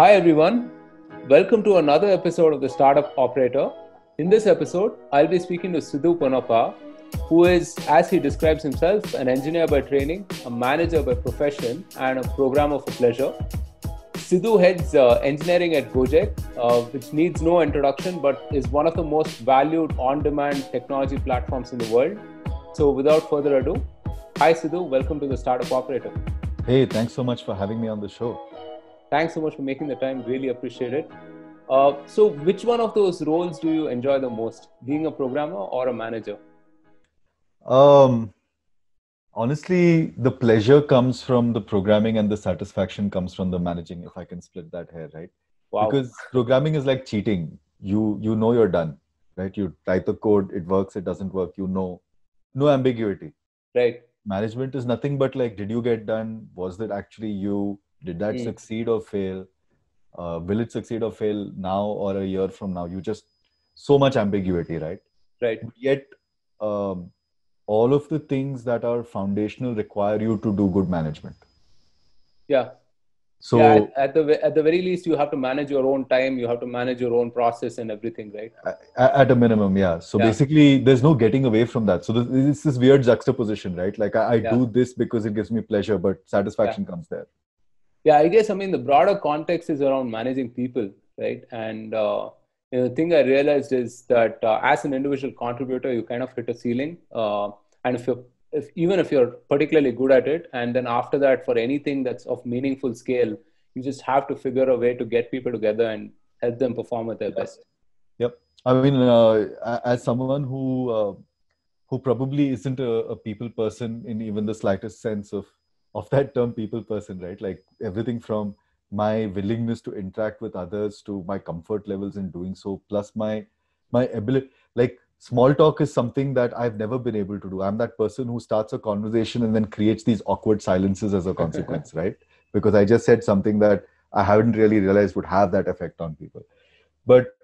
Hi, everyone. Welcome to another episode of the Startup Operator. In this episode, I'll be speaking to Sidhu Panappa, who is, as he describes himself, an engineer by training, a manager by profession, and a programmer for pleasure. Sidhu heads uh, engineering at Gojek, uh, which needs no introduction but is one of the most valued on demand technology platforms in the world. So, without further ado, hi Sidhu, welcome to the Startup Operator. Hey, thanks so much for having me on the show. Thanks so much for making the time. Really appreciate it. Uh, so, which one of those roles do you enjoy the most, being a programmer or a manager? Um, honestly, the pleasure comes from the programming and the satisfaction comes from the managing, if I can split that hair, right? Wow. Because programming is like cheating. You you know you're done, right? You type the code, it works, it doesn't work, you know. No ambiguity. Right. Management is nothing but like, did you get done? Was that actually you? did that mm. succeed or fail uh, will it succeed or fail now or a year from now you just so much ambiguity right right yet um, all of the things that are foundational require you to do good management yeah so yeah, at, the at the very least you have to manage your own time you have to manage your own process and everything right at, a minimum yeah so yeah. basically there's no getting away from that so this, this is weird juxtaposition right like i, I yeah. do this because it gives me pleasure but satisfaction comes there yeah i guess i mean the broader context is around managing people right and uh, you know, the thing i realized is that uh, as an individual contributor you kind of hit a ceiling uh, and if you're if, even if you're particularly good at it and then after that for anything that's of meaningful scale you just have to figure a way to get people together and help them perform at their yeah. best yep i mean uh, as someone who uh, who probably isn't a, a people person in even the slightest sense of of that term people person right like everything from my willingness to interact with others to my comfort levels in doing so plus my my ability like small talk is something that i've never been able to do i'm that person who starts a conversation and then creates these awkward silences as a consequence right because i just said something that i haven't really realized would have that effect on people but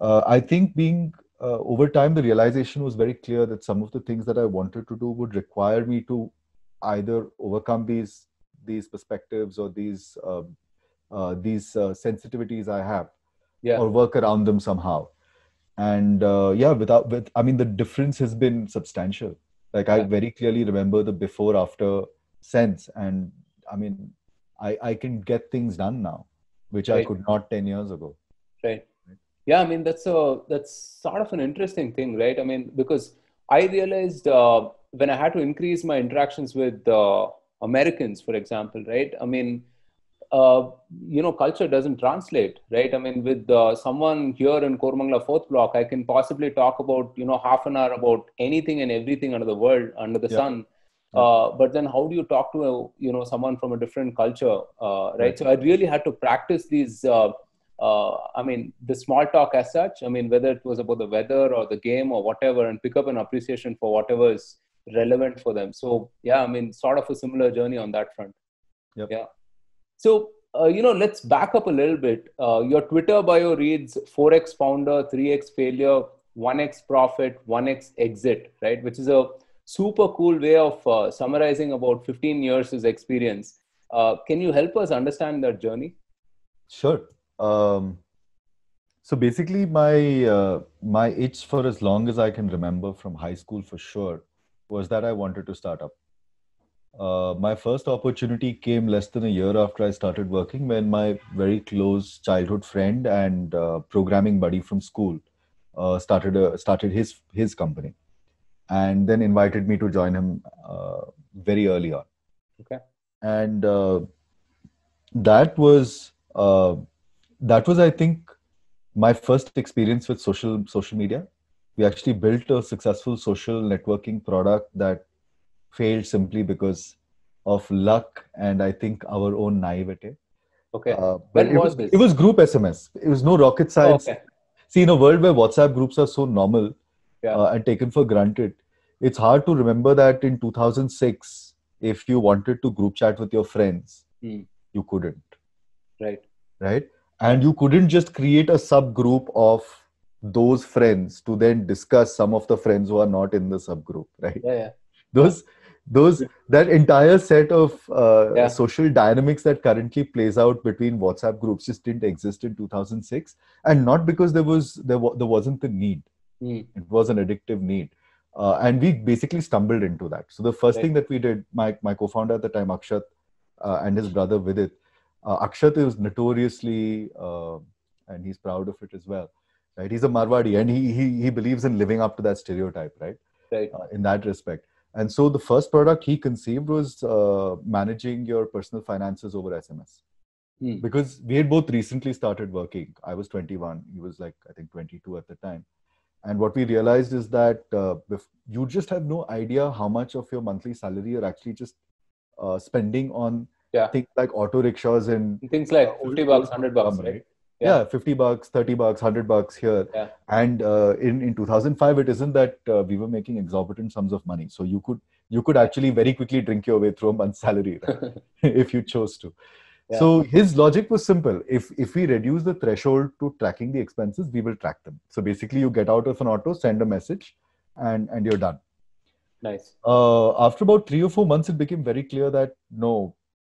uh, i think being uh, over time the realization was very clear that some of the things that i wanted to do would require me to either overcome these these perspectives or these um, uh, these uh, sensitivities I have, yeah. or work around them somehow. And uh, yeah, without with I mean the difference has been substantial. Like yeah. I very clearly remember the before after sense, and I mean I I can get things done now, which right. I could not ten years ago. Right yeah i mean that's a that's sort of an interesting thing right i mean because i realized uh, when I had to increase my interactions with uh, Americans, for example, right? I mean, uh, you know, culture doesn't translate, right? I mean, with uh, someone here in Kormangla fourth block, I can possibly talk about, you know, half an hour about anything and everything under the world, under the yeah. sun. Uh, but then how do you talk to, a, you know, someone from a different culture, uh, right? right? So I really had to practice these, uh, uh, I mean, the small talk as such. I mean, whether it was about the weather or the game or whatever, and pick up an appreciation for whatever is relevant for them so yeah i mean sort of a similar journey on that front yep. yeah so uh, you know let's back up a little bit uh, your twitter bio reads 4x founder 3x failure 1x profit 1x exit right which is a super cool way of uh, summarizing about 15 years of experience uh, can you help us understand that journey sure um, so basically my uh, my itch for as long as i can remember from high school for sure was that I wanted to start up. Uh, my first opportunity came less than a year after I started working when my very close childhood friend and uh, programming buddy from school uh, started a, uh, started his his company and then invited me to join him uh, very early on. Okay. And uh, that was that was I think my first experience with social social media we actually built a successful social networking product that failed simply because of luck and I think our own naivete. Okay. Uh, but when it was, it was group SMS. It was no rocket oh, science. Okay. See, in a world where WhatsApp groups are so normal yeah. uh, and taken for granted, it's hard to remember that in 2006, if you wanted to group chat with your friends, mm. you couldn't. Right. Right. And you couldn't just create a subgroup of those friends to then discuss some of the friends who are not in the subgroup right yeah, yeah. those those that entire set of uh, yeah. social dynamics that currently plays out between whatsapp groups just didn't exist in 2006 and not because there was there, there wasn't the need mm. it was an addictive need uh, and we basically stumbled into that so the first right. thing that we did my, my co-founder at the time akshat uh, and his brother vidit uh, akshat is notoriously uh, and he's proud of it as well right he's a marwadi and he he, he believes in living up to that stereotype right right uh, in that respect and so the first product he conceived was uh, managing your personal finances over sms hmm. because we had both recently started working i was 21 he was like i think 22 at the time and what we realized is that uh, you just have no idea how much of your monthly salary you're actually just uh, spending on yeah. things like auto rickshaws and things like uh, 50 bucks 100 bucks right? right? yeah. yeah 50 bucks 30 bucks 100 bucks here yeah. and uh, in in 2005 it isn't that uh, we were making exorbitant sums of money so you could you could actually very quickly drink your way through a month's salary right? if you chose to yeah. so his logic was simple if if we reduce the threshold to tracking the expenses we will track them so basically you get out of an auto send a message and and you're done nice uh, after about 3 or 4 months it became very clear that no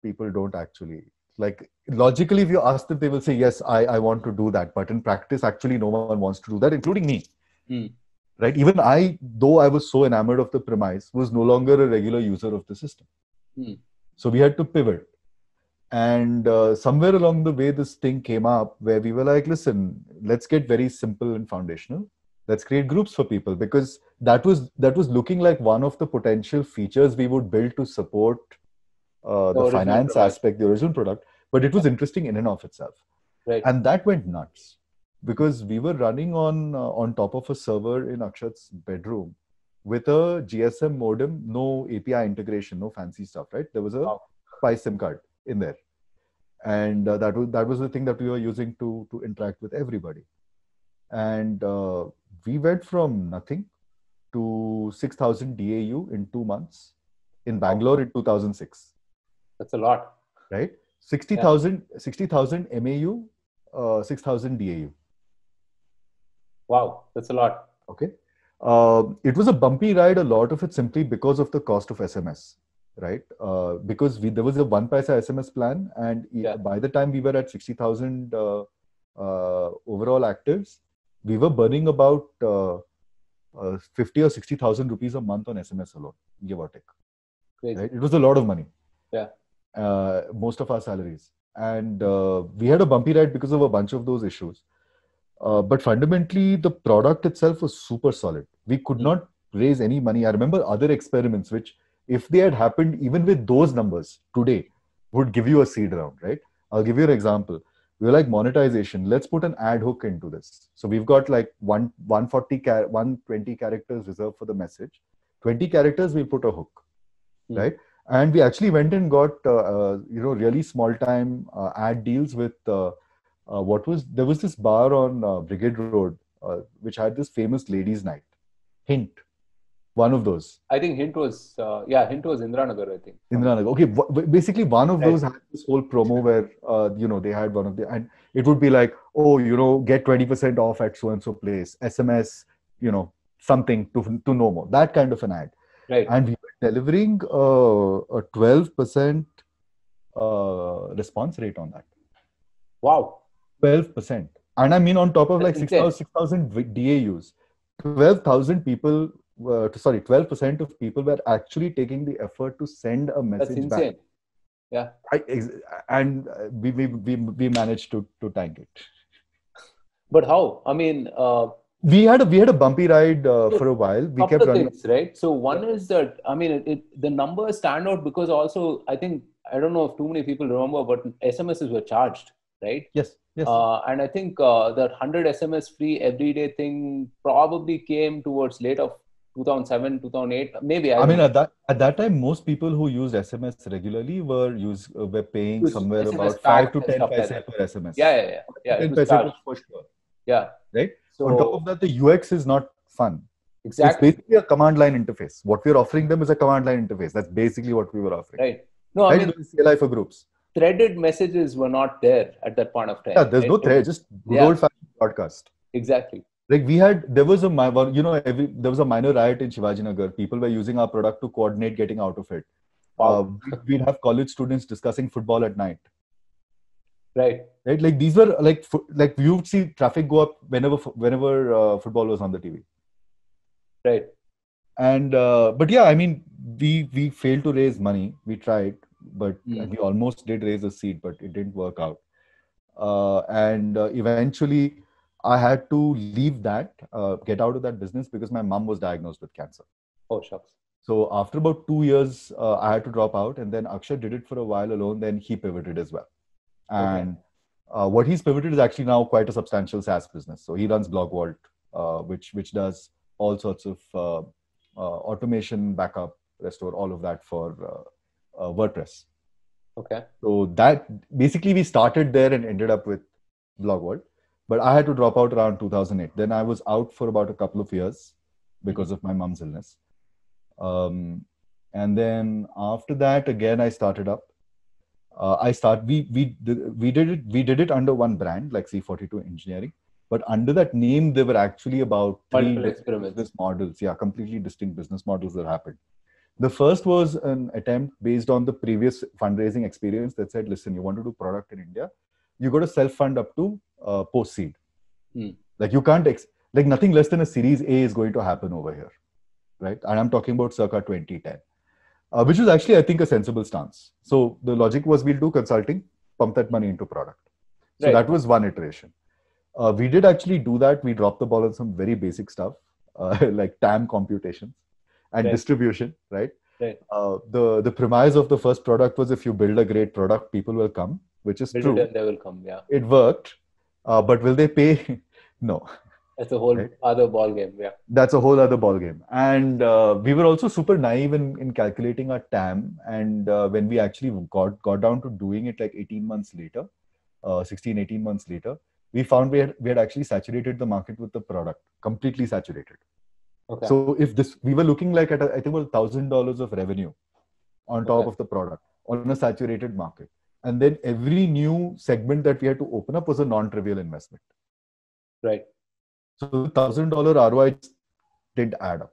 people don't actually like logically if you ask them they will say yes i i want to do that but in practice actually no one wants to do that including me mm. right even i though i was so enamored of the premise was no longer a regular user of the system mm. so we had to pivot and uh, somewhere along the way this thing came up where we were like listen let's get very simple and foundational let's create groups for people because that was that was looking like one of the potential features we would build to support uh, the, finance product. aspect, the original product, but it was interesting in and of itself. Right. And that went nuts because we were running on uh, on top of a server in Akshat's bedroom with a GSM modem, no API integration, no fancy stuff. Right? There was a wow. SIM card in there, and uh, that was that was the thing that we were using to to interact with everybody. And uh, we went from nothing to 6,000 DAU in two months in Bangalore in 2006. That's a lot. Right? 60,000 yeah. 60, 000 MAU, uh, 6,000 DAU. Wow, that's a lot. Okay. Uh, it was a bumpy ride, a lot of it simply because of the cost of SMS, right? Uh, because we, there was a one paisa SMS plan, and yeah. by the time we were at 60,000 uh, uh, overall actives, we were burning about uh, uh, 50 or 60,000 rupees a month on SMS alone, give or take. Right? It was a lot of money. Yeah uh, most of our salaries. And uh, we had a bumpy ride because of a bunch of those issues. Uh, but fundamentally, the product itself was super solid. We could not raise any money. I remember other experiments, which, if they had happened even with those numbers today, would give you a seed round, right? I'll give you an example. We were like monetization. Let's put an ad hook into this. So we've got like one 140 120 characters reserved for the message. 20 characters we'll put a hook, mm. right? and we actually went and got uh, uh, you know really small time uh, ad deals with what was there was this bar on Brigade Road which had this famous ladies' night, Hint one of those i think hint was uh, yeah hint was indranagar i think indranagar okay w- basically one of those had this whole promo where uh, you know they had one of the and it would be like oh you know get 20% off at so and so place sms you know something to to know more that kind of an ad right and we delivering a, a 12% uh, response rate on that. Wow. 12%. And I mean, on top of like 6,000 6, DAUs, 12,000 people, uh, sorry, 12% of people were actually taking the effort to send a message back. Yeah. I, and uh, we, we, we, we managed to, to tank it. But how? I mean, uh we had a, we had a bumpy ride uh, so for a while. We kept running things, right. So one is that I mean, it, it, the numbers stand out because also I think I don't know if too many people remember, but SMSs were charged, right? Yes. Yes. Uh, and I think uh, the 100 SMS free everyday thing probably came towards late of 2007, 2008, maybe. I, I mean, at that at that time, most people who used SMS regularly were use uh, were paying somewhere SMS about five to ten paise per SMS. Yeah, yeah, yeah. yeah 10 paise for sure. Yeah. Right so, on top of that, the UX is not fun. Exactly. It's basically a command line interface. What we're offering them is a command line interface. That's basically what we were offering. Right. No, right? I mean, CLI for groups. Threaded messages were not there at that point of time. Yeah, there's right? no thread, just good yeah. old fashioned broadcast. Exactly. Like we had, there was a you know every, there was a minor riot in Shivajinagar. People were using our product to coordinate getting out of it. Wow. Uh, we'd have college students discussing football at night. Right right like these were like like you would see traffic go up whenever whenever uh, football was on the tv right and uh, but yeah i mean we we failed to raise money we tried but mm-hmm. we almost did raise a seed but it didn't work out uh, and uh, eventually i had to leave that uh, get out of that business because my mom was diagnosed with cancer oh shucks so after about 2 years uh, i had to drop out and then akshay did it for a while alone then he pivoted as well and uh, what he's pivoted is actually now quite a substantial SaaS business. So he runs BlogVault, uh, which which does all sorts of uh, uh automation, backup, restore, all of that for uh, uh, WordPress. Okay. So that basically we started there and ended up with Vault. but I had to drop out around 2008. Then I was out for about a couple of years because of my mom's illness. Um, and then after that, again I started up uh, I start we we we did it we did it under one brand like C42 Engineering, but under that name there were actually about three business models. Yeah, completely distinct business models that happened. The first was an attempt based on the previous fundraising experience that said, listen, you want to do product in India, you got to self fund up to uh, post seed. Mm. Like you can't ex- like nothing less than a Series A is going to happen over here, right? And I'm talking about circa 2010 uh, which was actually, I think, a sensible stance. So the logic was we'll do consulting, pump that money into product. So right. that was one iteration. Uh, we did actually do that. We dropped the ball on some very basic stuff uh, like TAM computations and right. distribution, right? right. Uh, the the premise of the first product was if you build a great product, people will come, which is build true. It and they will come, yeah. It worked, uh, but will they pay? no. That's a whole right? other ball game. Yeah. That's a whole other ball game. And uh, we were also super naive in, in calculating our TAM. And uh, when we actually got got down to doing it like 18 months later, uh, 16, 18 months later, we found we had, we had actually saturated the market with the product, completely saturated. Okay. So if this, we were looking like at a, I think thousand dollars of revenue on top okay. of the product on a saturated market, and then every new segment that we had to open up was a non-trivial investment. Right so thousand dollar ROI didn't add up.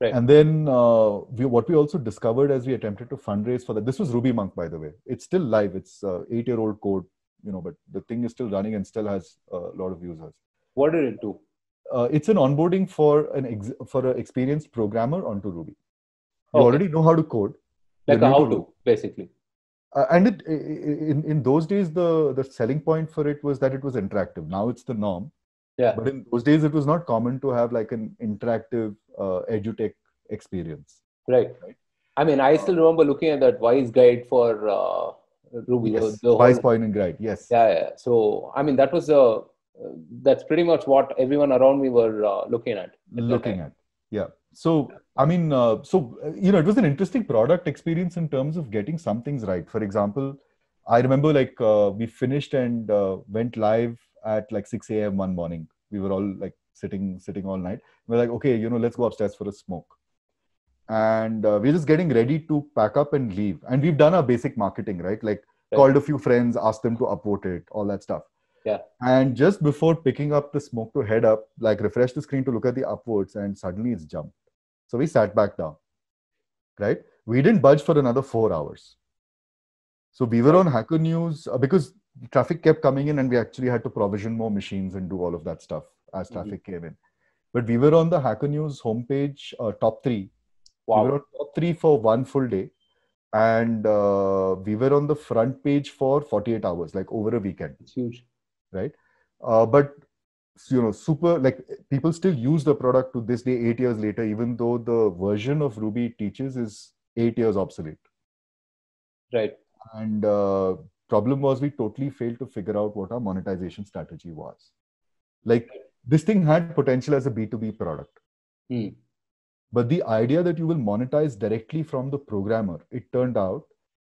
Right. And then uh, we, what we also discovered as we attempted to fundraise for that, this was Ruby Monk, by the way. It's still live. It's uh, eight-year-old code, you know, but the thing is still running and still has a lot of users. What did it do? Uh, it's an onboarding for an ex- for an experienced programmer onto Ruby. You already know how to code. Like a how to, to basically. Uh, and it, in in those days, the the selling point for it was that it was interactive. Now it's the norm yeah but in those days it was not common to have like an interactive uh, edutech experience right. right i mean i still uh, remember looking at that wise guide for uh, ruby yes. the, the wise point and guide yes yeah, yeah so i mean that was a uh, that's pretty much what everyone around me were uh, looking at looking at yeah so i mean uh, so uh, you know it was an interesting product experience in terms of getting some things right for example i remember like uh, we finished and went live at like 6 a.m. one morning. We were all like sitting sitting all night. We are like, okay, you know, let's go upstairs for a smoke. And uh, we're just getting ready to pack up and leave. And we've done our basic marketing, right? Like called a few friends, asked them to upvote it, all that stuff. Yeah. And just before picking up the smoke to head up, like refresh the screen to look at the upvotes, and suddenly it's jumped. So we sat back down. Right? We didn't budge for another four hours. So we were on Hacker News uh, because traffic kept coming in and we actually had to provision more machines and do all of that stuff as mm-hmm. traffic mm-hmm. came in but we were on the hacker news homepage uh, top three wow. we were on top three for one full day and uh, we were on the front page for 48 hours like over a weekend it's huge right uh, but you know super like people still use the product to this day eight years later even though the version of ruby teaches is eight years obsolete right and uh, problem was we totally failed to figure out what our monetization strategy was like this thing had potential as a b2b product mm. but the idea that you will monetize directly from the programmer it turned out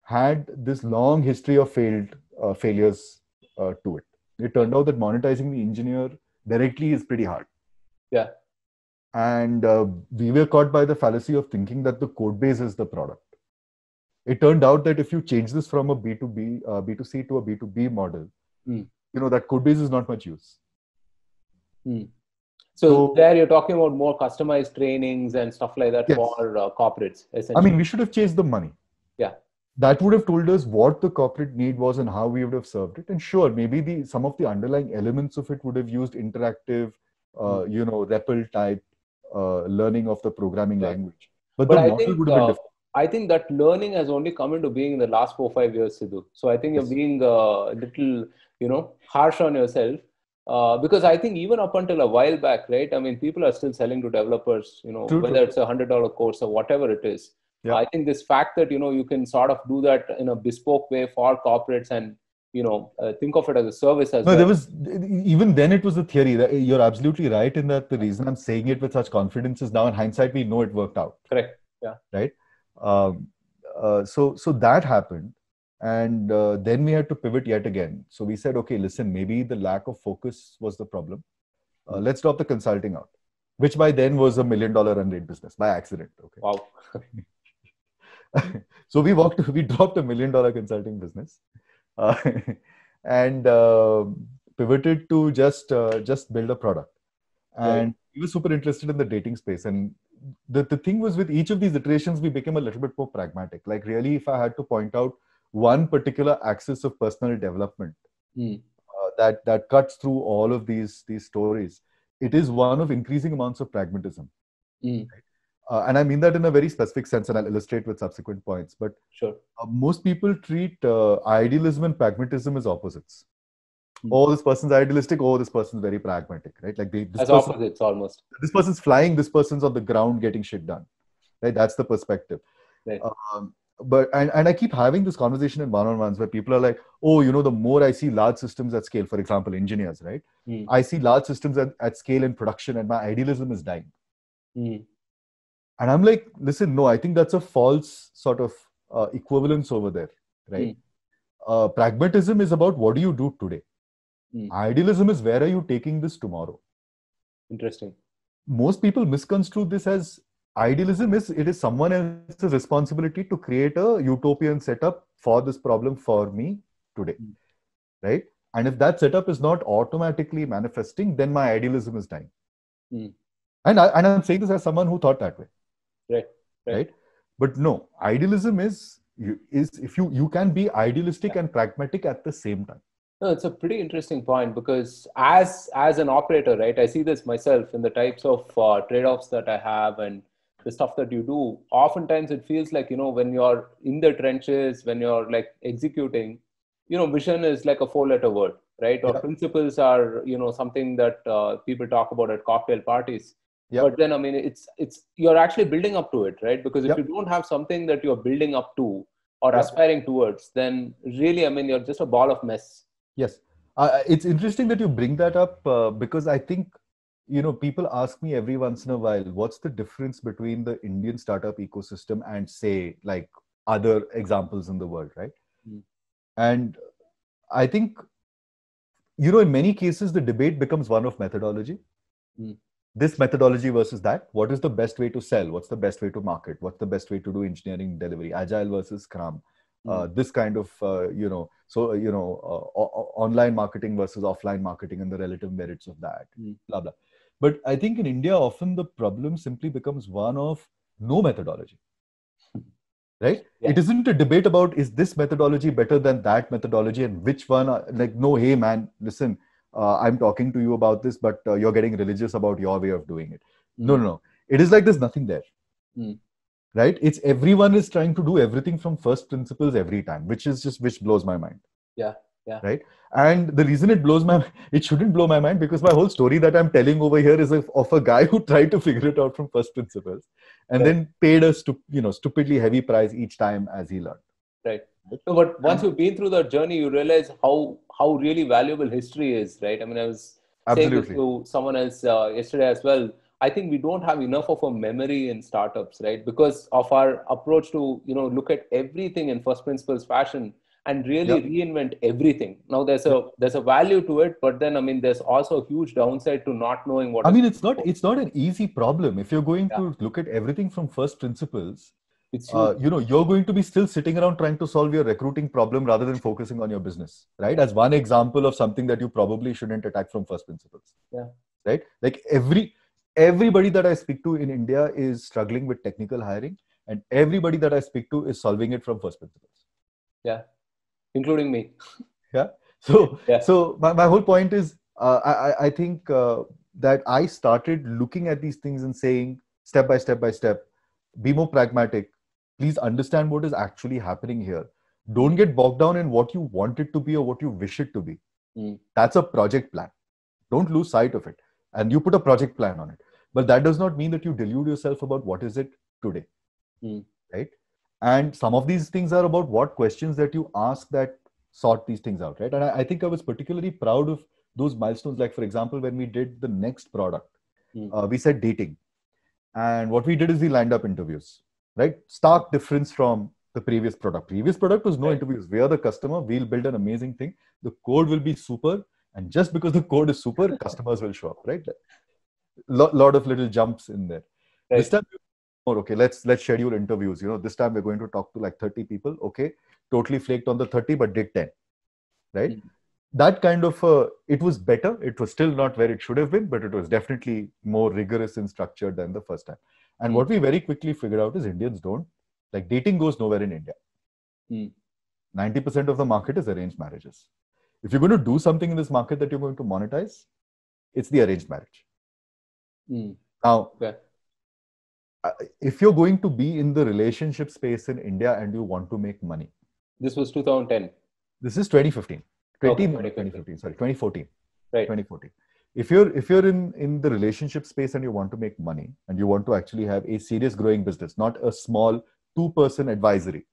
had this long history of failed uh, failures uh, to it it turned out that monetizing the engineer directly is pretty hard yeah and uh, we were caught by the fallacy of thinking that the code base is the product it turned out that if you change this from a B2B, uh, B2C to a B2B model, mm. you know, that code base is not much use. Mm. So, so, there you're talking about more customized trainings and stuff like that yes. for uh, corporates. I mean, we should have chased the money. Yeah. That would have told us what the corporate need was and how we would have served it. And sure, maybe the some of the underlying elements of it would have used interactive, uh, mm. you know, REPL type uh, learning of the programming right. language. But, but the I model think, would have been uh, different I think that learning has only come into being in the last four five years, Sidhu. So I think yes. you're being a uh, little, you know, harsh on yourself. Uh, because I think even up until a while back, right? I mean, people are still selling to developers, you know, true, whether true. it's a hundred dollar course or whatever it is. Yeah. I think this fact that you know you can sort of do that in a bespoke way for corporates and you know uh, think of it as a service as no, well. there was even then it was a theory that you're absolutely right in that the reason i'm saying it with such confidence is now in hindsight we know it worked out correct yeah right um, uh, so so that happened, and uh, then we had to pivot yet again. So we said, okay, listen, maybe the lack of focus was the problem. Uh, let's drop the consulting out, which by then was a million dollar run rate business by accident. Okay. Wow. so we walked, we dropped a million dollar consulting business, uh, and um, pivoted to just uh, just build a product. And he was super interested in the dating space, and the, the thing was with each of these iterations, we became a little bit more pragmatic. Like really, if I had to point out one particular axis of personal development mm. uh, that that cuts through all of these these stories, it is one of increasing amounts of pragmatism. Mm. Right? Uh, and I mean that in a very specific sense, and I'll illustrate with subsequent points. But sure. uh, most people treat uh, idealism and pragmatism as opposites. Hmm. oh this person's idealistic oh this person's very pragmatic right like they, this as person, opposites almost this person's flying this person's on the ground getting shit done right that's the perspective right. um, but and, and i keep having this conversation in one-on-ones where people are like oh you know the more i see large systems at scale for example engineers right mm. i see large systems at, at scale in production and my idealism is dying mm. and i'm like listen no i think that's a false sort of uh, equivalence over there right mm. uh, pragmatism is about what do you do today Mm. Idealism is where are you taking this tomorrow? Interesting. Most people misconstrue this as idealism is it is someone else's responsibility to create a utopian setup for this problem for me today. Mm. Right? And if that setup is not automatically manifesting, then my idealism is dying. Mm. And, I, and I'm saying this as someone who thought that way. Right. Right. right? But no, idealism is, is if you, you can be idealistic yeah. and pragmatic at the same time. No, it's a pretty interesting point because as as an operator, right, I see this myself in the types of uh, trade-offs that I have and the stuff that you do. Oftentimes, it feels like you know when you're in the trenches, when you're like executing, you know, vision is like a four-letter word, right? Or yeah. principles are you know something that uh, people talk about at cocktail parties. Yep. But then, I mean, it's it's you're actually building up to it, right? Because if yep. you don't have something that you're building up to or yep. aspiring towards, then really, I mean, you're just a ball of mess Yes. Uh, it's interesting that you bring that up uh, because I think you know people ask me every once in a while what's the difference between the Indian startup ecosystem and say like other examples in the world, right? Mm. And I think you know in many cases the debate becomes one of methodology. Mm. This methodology versus that. What is the best way to sell? What's the best way to market? What's the best way to do engineering delivery? Agile versus Scrum uh, hmm. this kind of uh, you know so uh, you know o- online marketing versus offline marketing and the relative merits of that mm. blah blah but i think in india often the problem simply becomes one of no methodology hmm. right yeah. it isn't a debate about is this methodology better than that methodology and which one like no hey man listen uh, i'm talking to you about this but uh, you're getting religious about your way of doing it mm. no hmm. no no it is like there's nothing there mm right it's everyone is trying to do everything from first principles every time which is just which blows my mind yeah yeah right and the reason it blows my it shouldn't blow my mind because my whole story that i'm telling over here is of, of a guy who tried to figure it out from first principles and then paid a stu- you know stupidly heavy price each time as he learned right but once you've been through that journey you realize how how really valuable history is right i mean i was Absolutely. saying to someone else uh, yesterday as well I think we don't have enough of a memory in startups, right? Because of our approach to you know look at everything in first principles fashion and really yep. reinvent everything. Now there's a there's a value to it, but then I mean there's also a huge downside to not knowing what. I mean, it's not it's not an easy problem if you're going yeah. to look at everything from first principles. Uh, you know you're going to be still sitting around trying to solve your recruiting problem rather than focusing on your business right as one example of something that you probably shouldn't attack from first principles yeah right like every everybody that I speak to in India is struggling with technical hiring, and everybody that I speak to is solving it from first principles. Yeah, including me. yeah. So, yeah. so my, my whole point is, uh, I I think uh, that I started looking at these things and saying step by step by step, be more pragmatic. Please understand what is actually happening here. Don't get bogged down in what you want it to be or what you wish it to be. Mm. That's a project plan. Don't lose sight of it and you put a project plan on it but that does not mean that you delude yourself about what is it today mm. right and some of these things are about what questions that you ask that sort these things out right and I, I think i was particularly proud of those milestones like for example when we did the next product mm. uh, we said dating and what we did is we lined up interviews right stark difference from the previous product previous product was no right. interviews we are the customer we'll build an amazing thing the code will be super and just because the code is super customers will show up right a lot of little jumps in there right. this time more okay let's let's schedule interviews you know this time we're going to talk to like 30 people okay totally flaked on the 30 but did 10 right mm-hmm. that kind of uh, it was better it was still not where it should have been but it was definitely more rigorous and structured than the first time and mm-hmm. what hmm. we very quickly figured out is indians don't like dating goes nowhere in india mm-hmm. 90% of the market is arranged marriages if you're going to do something in this market that you're going to monetize, it's the arranged marriage. Mm. Now, if you're going to be in the relationship space in India and you want to make money, this was 2010. This is 2015. 20, okay, 2015. 2015. Sorry, 2014. Right. 2014. If you're if you're in in the relationship space and you want to make money and you want to actually have a serious growing business, not a small two person advisory,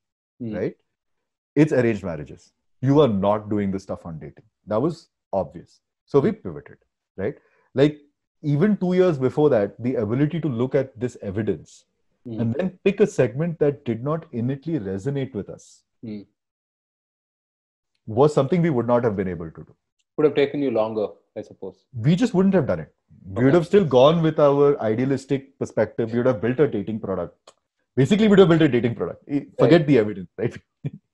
mm. right? It's arranged marriages you are not doing the stuff on dating. That was obvious. So we pivoted, right? Like even two years before that, the ability to look at this evidence mm. and then pick a segment that did not innately resonate with us mm. was something we would not have been able to do. Would have taken you longer, I suppose. We just wouldn't have done it. We would have still gone with our idealistic perspective. We would have built a dating product. Basically, we would have built a dating product. Eh, forget right. the evidence, right?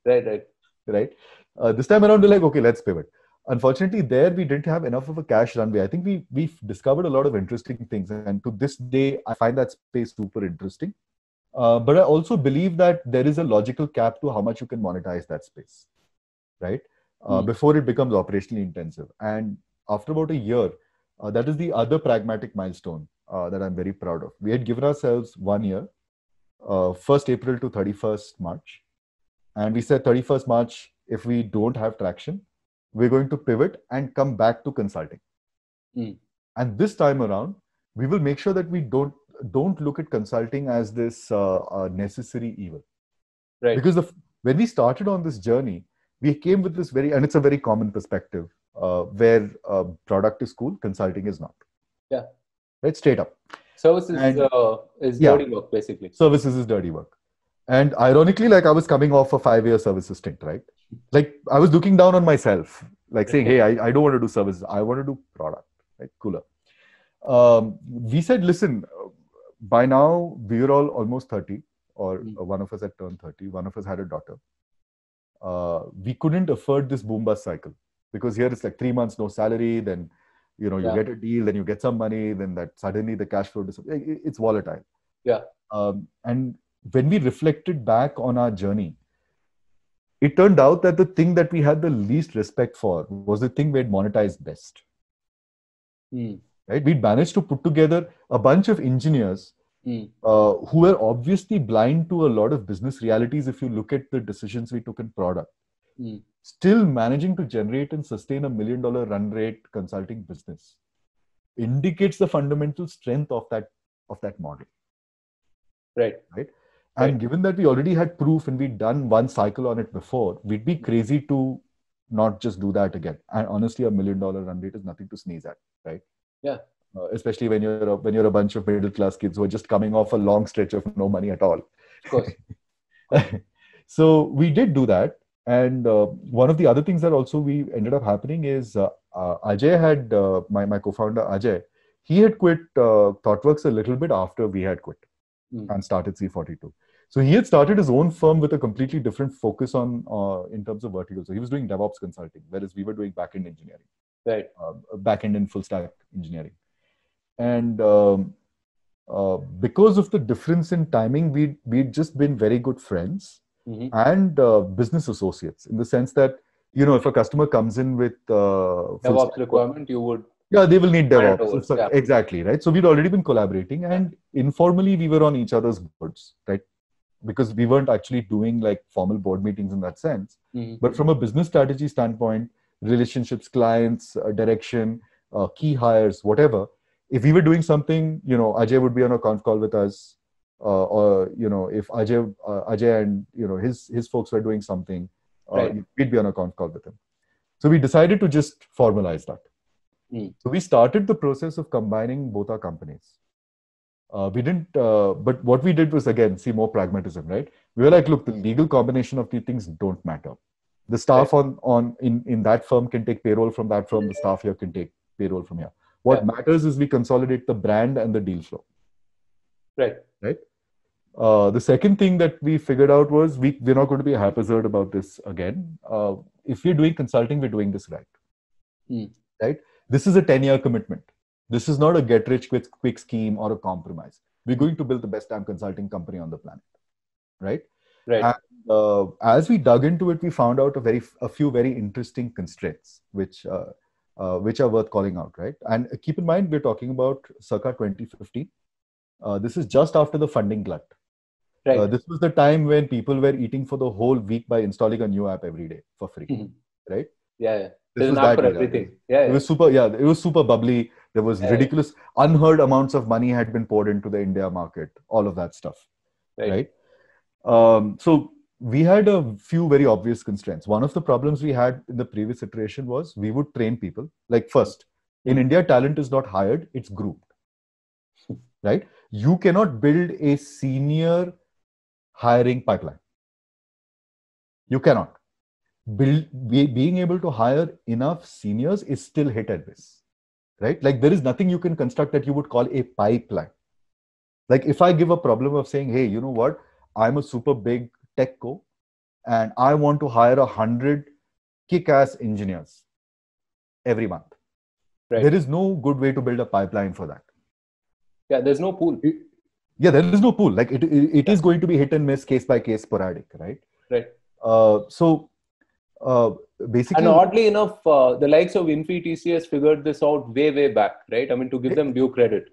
right, right. Right uh, this time around, we're like, okay, let's pivot. Unfortunately, there we didn't have enough of a cash runway. I think we we've discovered a lot of interesting things, and to this day, I find that space super interesting. Uh, but I also believe that there is a logical cap to how much you can monetize that space, right? Uh, hmm. Before it becomes operationally intensive. And after about a year, uh, that is the other pragmatic milestone uh, that I'm very proud of. We had given ourselves one year, 1st uh, April to 31st March. And we said 31st March, if we don't have traction we're going to pivot and come back to consulting mm. and this time around we will make sure that we don't don't look at consulting as this uh, uh, necessary evil right because the, when we started on this journey we came with this very and it's a very common perspective uh, where uh, product is cool consulting is not yeah right straight up services and, uh, is dirty yeah, work basically services is dirty work and ironically like i was coming off a five year services stint right like I was looking down on myself, like saying, "Hey, I, I don't want to do services. I want to do product." Right? Cooler. Um, we said, "Listen, by now we were all almost thirty, or mm. one of us had turned thirty. One of us had a daughter. Uh, we couldn't afford this boom bust cycle because here it's like three months no salary, then you know you yeah. get a deal, then you get some money, then that suddenly the cash flow dis- it's volatile. Yeah. Um, and when we reflected back on our journey, it turned out that the thing that we had the least respect for was the thing we had monetized best. Mm. Right? We'd managed to put together a bunch of engineers mm. uh, who were obviously blind to a lot of business realities if you look at the decisions we took in product. Mm. Still managing to generate and sustain a million dollar run rate consulting business indicates the fundamental strength of that of that model. Right. Right Right. And given that we already had proof and we'd done one cycle on it before, we'd be crazy to not just do that again. And honestly, a million dollar run rate is nothing to sneeze at, right? Yeah. Uh, especially when you're a, when you're a bunch of middle class kids who are just coming off a long stretch of no money at all. Of course. so we did do that, and uh, one of the other things that also we ended up happening is uh, uh Ajay had uh, my my co-founder Ajay, he had quit uh, ThoughtWorks a little bit after we had quit hmm. and started C42. So he had started his own firm with a completely different focus on uh, in terms of verticals. So he was doing DevOps consulting, whereas we were doing backend engineering, right? Um, uh, backend and full stack engineering, and um, uh, because of the difference in timing, we we'd just been very good friends mm-hmm. and uh, business associates in the sense that you know if a customer comes in with uh, DevOps requirement, you would yeah they will need devops yeah. exactly right so we'd already been collaborating and informally we were on each other's boards right because we weren't actually doing like formal board meetings in that sense mm-hmm. but from a business strategy standpoint relationships clients uh, direction uh, key hires whatever if we were doing something you know ajay would be on a conf call with us uh, or you know if ajay uh, ajay and you know his his folks were doing something uh, right. we'd be on a conf call with him so we decided to just formalize that mm. so we started the process of combining both our companies uh, we didn't, uh, but what we did was again see more pragmatism, right? We were like, look, the legal combination of two things don't matter. The staff on on in in that firm can take payroll from that firm. The staff here can take payroll from here. What yeah. matters is we consolidate the brand and the deal flow. Right. Right. Uh, the second thing that we figured out was we we're not going to be haphazard about this again. Uh, if we're doing consulting, we're doing this right. Mm. Right. This is a ten year commitment this is not a get rich quick, quick scheme or a compromise. We're going to build the best time consulting company on the planet, right? Right. And, uh, as we dug into it, we found out a very a few very interesting constraints, which uh, uh, which are worth calling out, right? And keep in mind, we're talking about circa 2015. Uh, this is just after the funding glut. Right. Uh, this was the time when people were eating for the whole week by installing a new app every day for free, mm-hmm. right? Yeah. yeah. This is was that everything. Yeah, yeah. It was super. Yeah, it was super bubbly there was ridiculous unheard amounts of money had been poured into the india market all of that stuff right, right? Um, so we had a few very obvious constraints one of the problems we had in the previous iteration was we would train people like first in india talent is not hired it's grouped right you cannot build a senior hiring pipeline you cannot build be, being able to hire enough seniors is still hit or miss right? Like there is nothing you can construct that you would call a pipeline. Like if I give a problem of saying, hey, you know what? I'm a super big tech co and I want to hire a hundred kick-ass engineers every month. Right. There is no good way to build a pipeline for that. Yeah, there's no pool. yeah, there is no pool. Like it, it, it yeah. is going to be hit and miss, case by case, sporadic, right? Right. Uh, so uh, basically and oddly enough uh, the likes of infi tcs figured this out way way back right i mean to give them due credit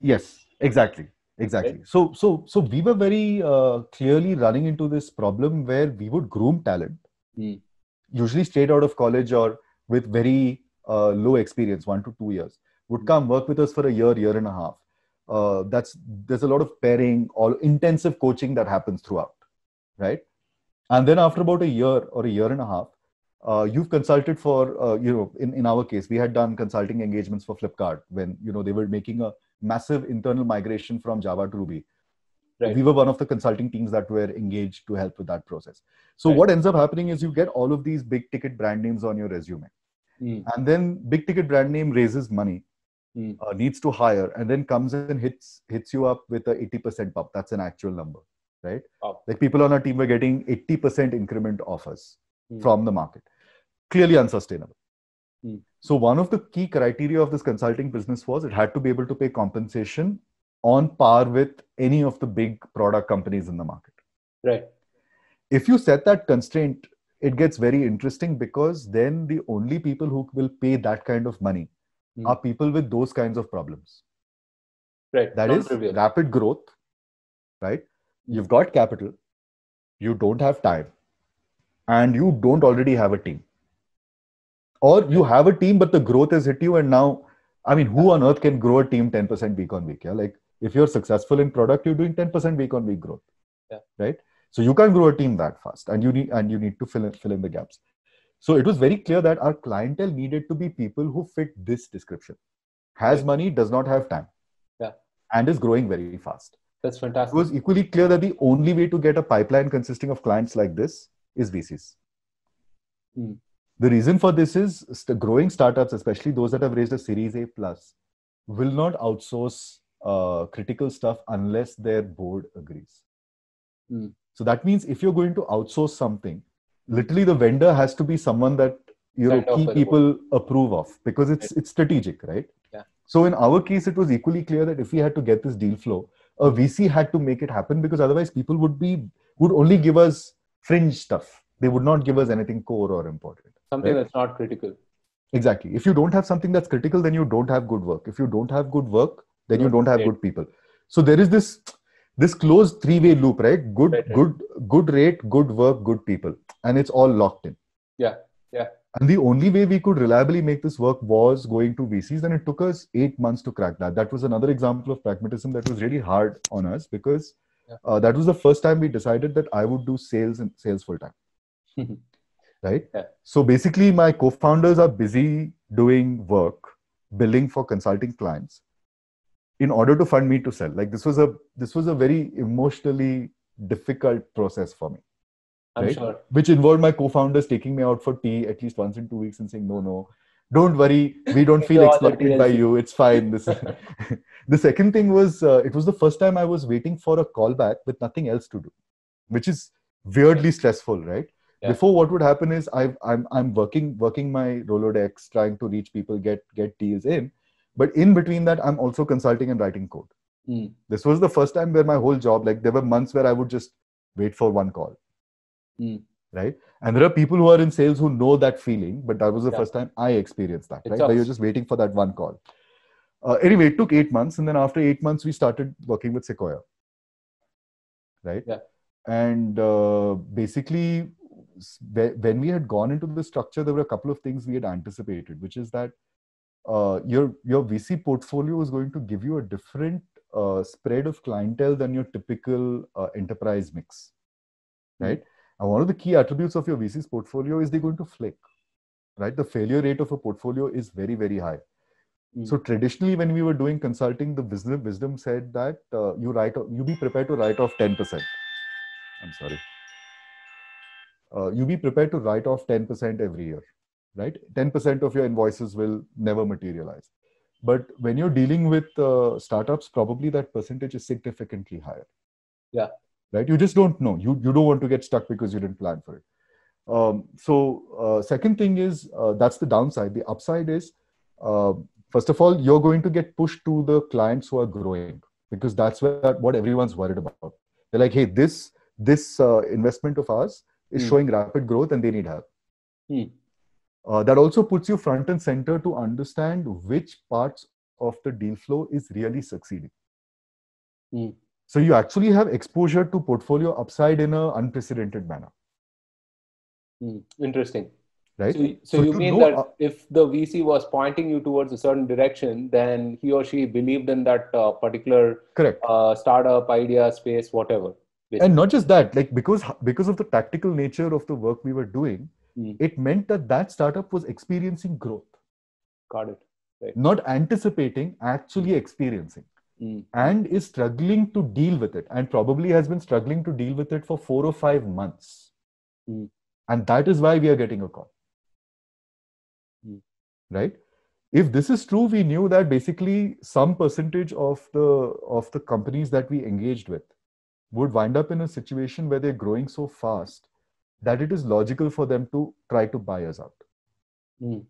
yes exactly exactly right? so so so we were very uh, clearly running into this problem where we would groom talent mm. usually straight out of college or with very uh, low experience one to two years would hmm. come work with us for a year year and a half uh, that's there's a lot of pairing or intensive coaching that happens throughout right and then after about a year or a year and a half uh, you've consulted for uh, you know in, in our case we had done consulting engagements for flipkart when you know they were making a massive internal migration from java to ruby right. we were one of the consulting teams that were engaged to help with that process so right. what ends up happening is you get all of these big ticket brand names on your resume mm. and then big ticket brand name raises money mm. uh, needs to hire and then comes and hits hits you up with a 80% bump that's an actual number right oh. like people on our team were getting 80% increment offers hmm. from the market clearly unsustainable. Mm. So, one of the key criteria of this consulting business was it had to be able to pay compensation on par with any of the big product companies in the market. Right. If you set that constraint, it gets very interesting because then the only people who will pay that kind of money mm. are people with those kinds of problems. Right. That Not is trivial. rapid growth, right? Hmm. You've got capital, you don't have time, and you don't already have a team or you have a team but the growth has hit you and now i mean who on earth can grow a team 10% week on week yeah like if you're successful in product you're doing 10% week on week growth yeah. right so you can't grow a team that fast and you need and you need to fill in, fill in the gaps so it was very clear that our clientele needed to be people who fit this description has right. money does not have time yeah and is growing very fast that's fantastic it was equally clear that the only way to get a pipeline consisting of clients like this is vcs mm. The reason for this is st- growing startups, especially those that have raised a Series A plus, will not outsource uh, critical stuff unless their board agrees. Mm. So that means if you're going to outsource something, literally the vendor has to be someone that you know key people approve of because it's it's strategic, right? Yeah. So in our case, it was equally clear that if we had to get this deal flow, a VC had to make it happen because otherwise people would be would only give us fringe stuff. They would not give us anything core or important something right? that's not critical exactly if you don't have something that's critical then you don't have good work if you don't have good work then you don't have good people so there is this this closed three way loop right good good good rate good work good people and it's all locked in yeah yeah and the only way we could reliably make this work was going to vcs and it took us 8 months to crack that that was another example of pragmatism that was really hard on us because yeah. uh, that was the first time we decided that i would do sales and sales full time right? Yeah. So basically, my co founders are busy doing work, billing for consulting clients in order to fund me to sell like this was a this was a very emotionally difficult process for me I'm right? sure. Which involved my co-founders taking me out for tea at least once in two weeks and saying, "No, no, don't worry, we don't feel exploited by you. It's fine." This. the second thing was, uh, it was the first time I was waiting for a callback with nothing else to do, which is weirdly stressful, right? yeah. before what would happen is i am I'm, I'm working working my rolodex trying to reach people get get deals in but in between that i'm also consulting and writing code mm. this was the first time where my whole job like there were months where i would just wait for one call mm. right and there are people who are in sales who know that feeling but that was the yeah. first time i experienced that it right where you're just waiting for that one call uh, anyway it took eight months and then after eight months we started working with sequoia right yeah. and uh, basically when we had gone into the structure, there were a couple of things we had anticipated, which is that uh, your your VC portfolio is going to give you a different uh, spread of clientele than your typical uh, enterprise mix, hmm. right? And one of the key attributes of your VC's portfolio is they're going to flake, right? The failure rate of a portfolio is very very high. Hmm. So traditionally, when we were doing consulting, the business wisdom said that uh, you write you be prepared to write off ten percent. I'm sorry uh, you be prepared to write off 10% every year, right? 10% of your invoices will never materialize. But when you're dealing with uh, startups, probably that percentage is significantly higher. Yeah. Right? You just don't know. You, you don't want to get stuck because you didn't plan for it. Um, so, uh, second thing is uh, that's the downside. The upside is, uh, first of all, you're going to get pushed to the clients who are growing because that's where, what everyone's worried about. They're like, hey, this this uh, investment of ours is mm. showing rapid growth and they need help. Mm. Uh, that also puts you front and center to understand which parts of the deal flow is really succeeding. Mm. So you actually have exposure to portfolio upside in an unprecedented manner. Hmm. Interesting. Right. So, so, so you mean know, that uh, if the VC was pointing you towards a certain direction, then he or she believed in that uh, particular correct uh, startup idea space, whatever and not just that like because because of the tactical nature of the work we were doing mm. it meant that that startup was experiencing growth got it right. not anticipating actually mm. experiencing mm. and is struggling to deal with it and probably has been struggling to deal with it for 4 or 5 months hmm. and that is why we are getting a call hmm. right if this is true we knew that basically some percentage of the of the companies that we engaged with would wind up in a situation where they're growing so fast that it is logical for them to try to buy us out. Mm.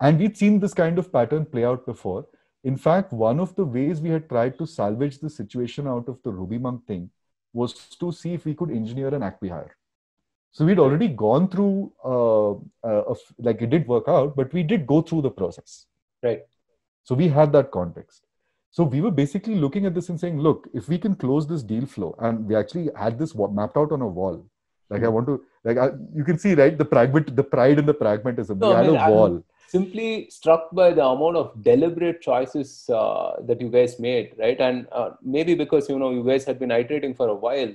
And we'd seen this kind of pattern play out before. In fact, one of the ways we had tried to salvage the situation out of the Ruby Monk thing was to see if we could engineer an acquihire. So we'd already gone through, uh, uh, like it did work out, but we did go through the process. Right. So we had that context. So we were basically looking at this and saying, look, if we can close this deal flow, and we actually had this mapped out on a wall. Like I hmm. want to, like I, you can see, right? The pragmat, the pride and the pragmatism. No, we had I mean, a wall. I'm simply struck by the amount of deliberate choices uh, that you guys made, right? And uh, maybe because you know you guys had been iterating for a while,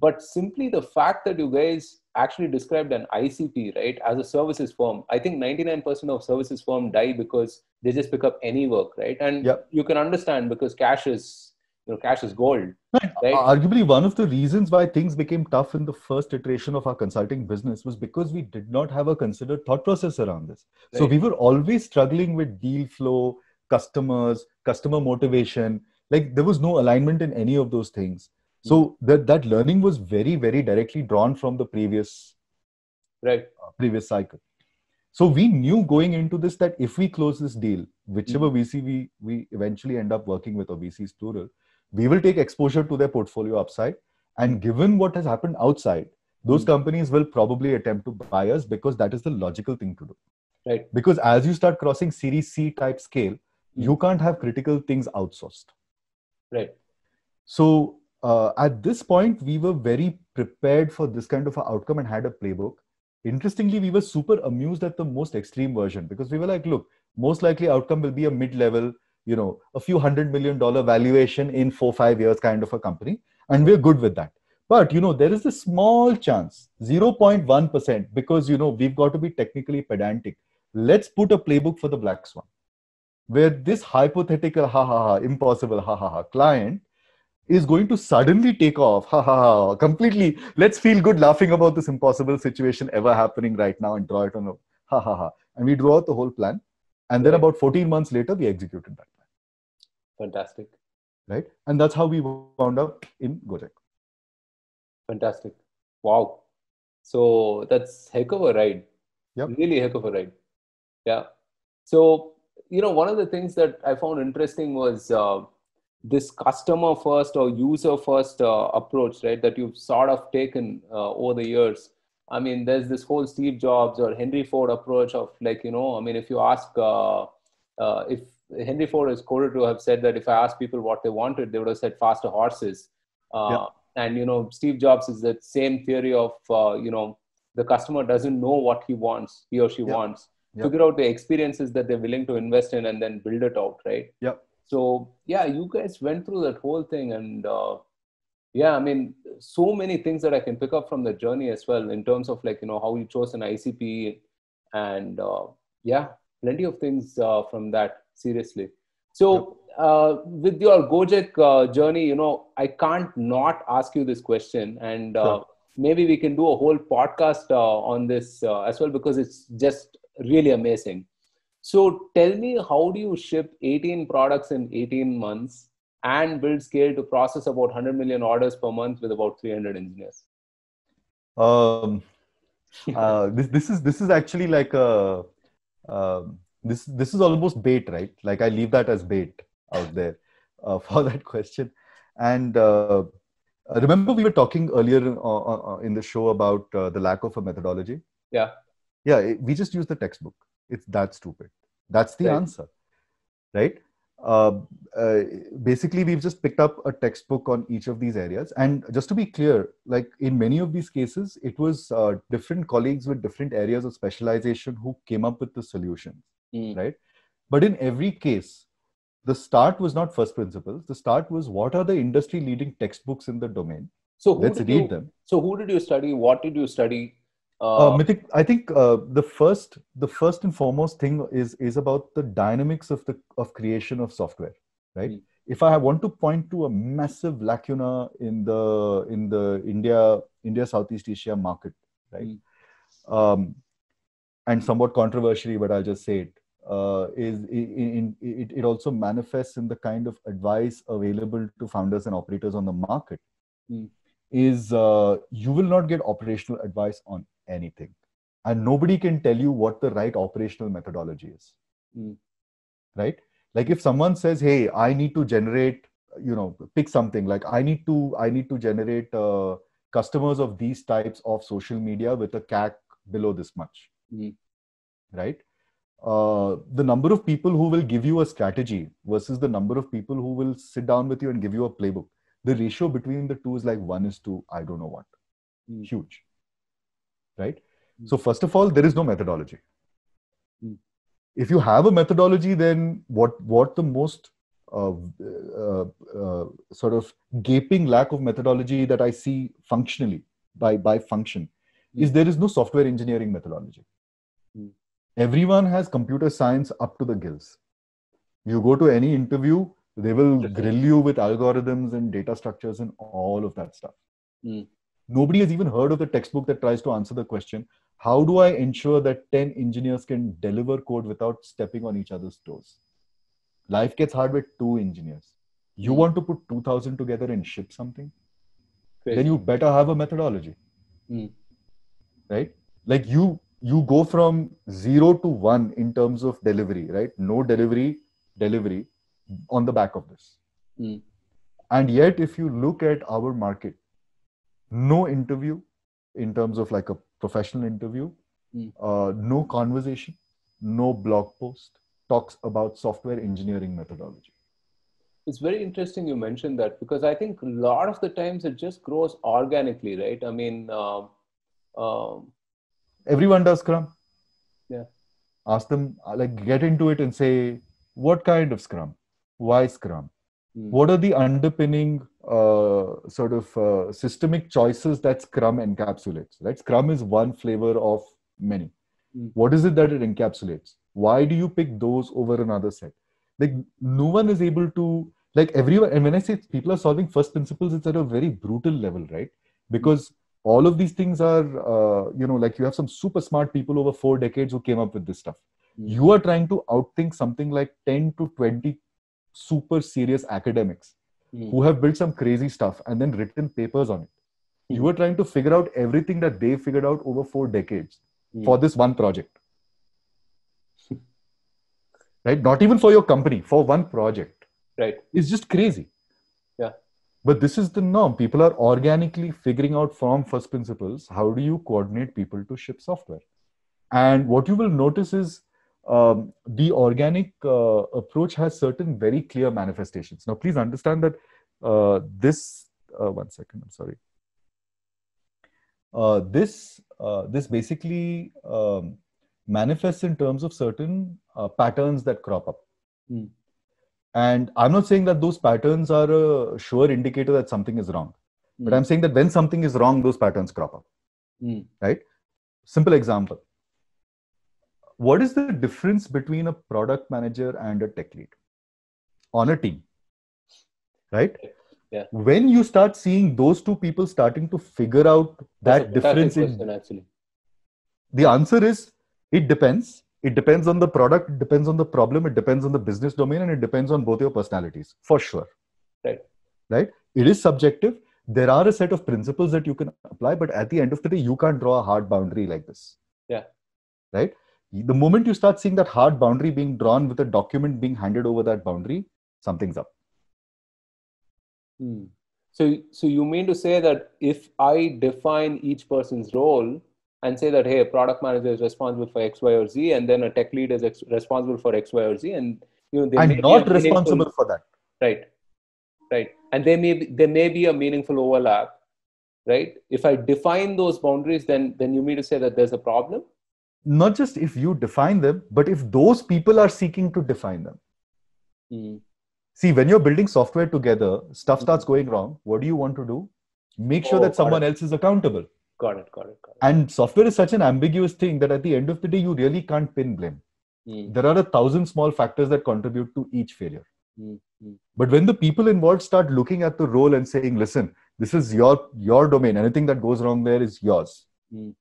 but simply the fact that you guys actually described an ICT, right, as a services firm. I think 99% of services firm die because they just pick up any work, right? And yep. you can understand because cash is you know cash is gold. Right. right? Arguably, one of the reasons why things became tough in the first iteration of our consulting business was because we did not have a considered thought process around this. Right. So we were always struggling with deal flow, customers, customer motivation. Like there was no alignment in any of those things so hmm. that that learning was very very directly drawn from the previous right uh, previous cycle so we knew going into this that if we close this deal whichever mm vc we we eventually end up working with or vcs plural we will take exposure to their portfolio upside and hmm. given what has happened outside those mm companies will probably attempt to buy us because that is the logical thing to do right because as you start crossing series c type scale hmm. you can't have critical things outsourced right so uh, at this point, we were very prepared for this kind of an outcome and had a playbook. Interestingly, we were super amused at the most extreme version because we were like, look, most likely outcome will be a mid-level, you know, a few hundred million dollar valuation in four, five years kind of a company. And we're good with that. But, you know, there is a small chance, 0.1%, because, you know, we've got to be technically pedantic. Let's put a playbook for the black swan where this hypothetical, ha ha ha, impossible, ha ha ha client is going to suddenly take off. Ha ha ha. Completely. Let's feel good laughing about this impossible situation ever happening right now and draw it on a ha ha ha. And we draw out the whole plan. And then about 14 months later, we executed that plan. Fantastic. Right? And that's how we wound up in Gojek. Fantastic. Wow. So that's heck of a ride. Yep. Really heck of a ride. Yeah. So, you know, one of the things that I found interesting was uh, this customer first or user first uh, approach right that you've sort of taken uh, over the years i mean there's this whole steve jobs or henry ford approach of like you know i mean if you ask uh, uh if henry ford is quoted to have said that if i asked people what they wanted they would have said faster horses uh, yeah. and you know steve jobs is that same theory of uh, you know the customer doesn't know what he wants he or she yeah. wants yeah. figure out the experiences that they're willing to invest in and then build it out right yep so yeah you guys went through that whole thing and uh, yeah i mean so many things that i can pick up from the journey as well in terms of like you know how you chose an icp and uh, yeah plenty of things uh, from that seriously so uh, with your gojek uh, journey you know i can't not ask you this question and uh, sure. maybe we can do a whole podcast uh, on this as well because it's just really amazing so tell me, how do you ship 18 products in 18 months and build scale to process about 100 million orders per month with about 300 engineers? Um, uh, this this is this is actually like a uh, this this is almost bait, right? Like I leave that as bait out there uh, for that question. And uh, remember, we were talking earlier uh, uh, in the show about the lack of a methodology. Yeah, yeah. It, we just use the textbook it's that stupid that's the right. answer right uh, uh, basically we've just picked up a textbook on each of these areas and just to be clear like in many of these cases it was uh, different colleagues with different areas of specialization who came up with the solution mm. right but in every case the start was not first principles the start was what are the industry leading textbooks in the domain so let's read you, them so who did you study what did you study uh, uh, I think uh, the first, the first and foremost thing is is about the dynamics of the of creation of software, right? Mm. If I want to point to a massive lacuna in the in the India India Southeast Asia market, right? Mm. Um, and somewhat controversially, but I'll just say it uh, is in, in, it, it also manifests in the kind of advice available to founders and operators on the market. Mm. Is uh, you will not get operational advice on anything. And nobody can tell you what the right operational methodology is. Mm. Right? Like if someone says, hey, I need to generate, you know, pick something like I need to, I need to generate uh, customers of these types of social media with a CAC below this much. Mm. Right? Uh, the number of people who will give you a strategy versus the number of people who will sit down with you and give you a playbook the ratio between the two is like one is to i don't know what mm. huge right? Mm. So, first of all, there is no methodology. Mm. If you have a methodology, then what, what the most uh, uh, uh, sort of gaping lack of methodology that I see functionally by, by function mm. is there is no software engineering methodology. Hmm. Everyone has computer science up to the gills. You go to any interview, they will grill you with algorithms and data structures and all of that stuff. Mm nobody has even heard of the textbook that tries to answer the question how do I ensure that 10 engineers can deliver code without stepping on each other's toes? Life gets hard with two engineers. You hmm. want to put 2,000 together and ship something? Then you better have a methodology. Mm. Right? Like you you go from zero to one in terms of delivery, right? No delivery, delivery on the back of this. Mm. And yet, if you look at our market, no interview in terms of like a professional interview, mm. uh, no conversation, no blog post talks about software engineering methodology. It's very interesting you mentioned that because I think a lot of the times it just grows organically, right? I mean, uh, um, everyone does Scrum. Yeah. Ask them, uh, like, get into it and say, what kind of Scrum? Why Scrum? Mm. What are the underpinning uh, sort of uh, systemic choices that Scrum encapsulates. Right? Scrum is one flavor of many. Mm. What is it that it encapsulates? Why do you pick those over another set? Like no one is able to like everyone. And when I say people are solving first principles, it's at a very brutal level, right? Because all of these things are uh, you know like you have some super smart people over four decades who came up with this stuff hmm. you are trying to outthink something like 10 to 20 super serious academics who hmm. have built some crazy stuff and then written papers on it. Mm. You were trying to figure out everything that they figured out over four decades mm. for this one project. right? Not even for your company, for one project. Right. It's just crazy. Yeah. But this is the norm. People are organically figuring out from first principles how do you coordinate people to ship software? And what you will notice is um, the organic uh, approach has certain very clear manifestations. Now, please understand that uh, this, uh, one second, I'm sorry. Uh, this, uh, this basically um, manifests in terms of certain uh, patterns that crop up. Mm. And I'm not saying that those patterns are a sure indicator that something is wrong, mm. but hmm. I'm saying that when something is wrong, those patterns crop up. Mm. Right? Simple example what is the difference between a product manager and a tech lead on a team right yeah. when you start seeing those two people starting to figure out that difference in actually the answer is it depends it depends on the product it depends on the problem it depends on the business domain and it depends on both your personalities for sure right right it is subjective there are a set of principles that you can apply but at the end of the day you can't draw a hard boundary like this yeah right the moment you start seeing that hard boundary being drawn with a document being handed over that boundary something's up hmm. so so you mean to say that if i define each person's role and say that hey a product manager is responsible for x y or z and then a tech lead is ex- responsible for x y or z and you know i'm not responsible for that right right and there may be, there may be a meaningful overlap right if i define those boundaries then then you mean to say that there's a problem not just if you define them, but if those people are seeking to define them. Mm. See, when you're building software together, stuff starts hmm. going wrong. What do you want to do? Make sure oh, that someone it. else is accountable. Got it, got it, got it. And software is such an ambiguous thing that at the end of the day, you really can't pin blame. Mm. There are a thousand small factors that contribute to each failure. Mm-hmm. But when the people involved start looking at the role and saying, listen, this is your your domain. Anything that goes wrong there is yours. Mm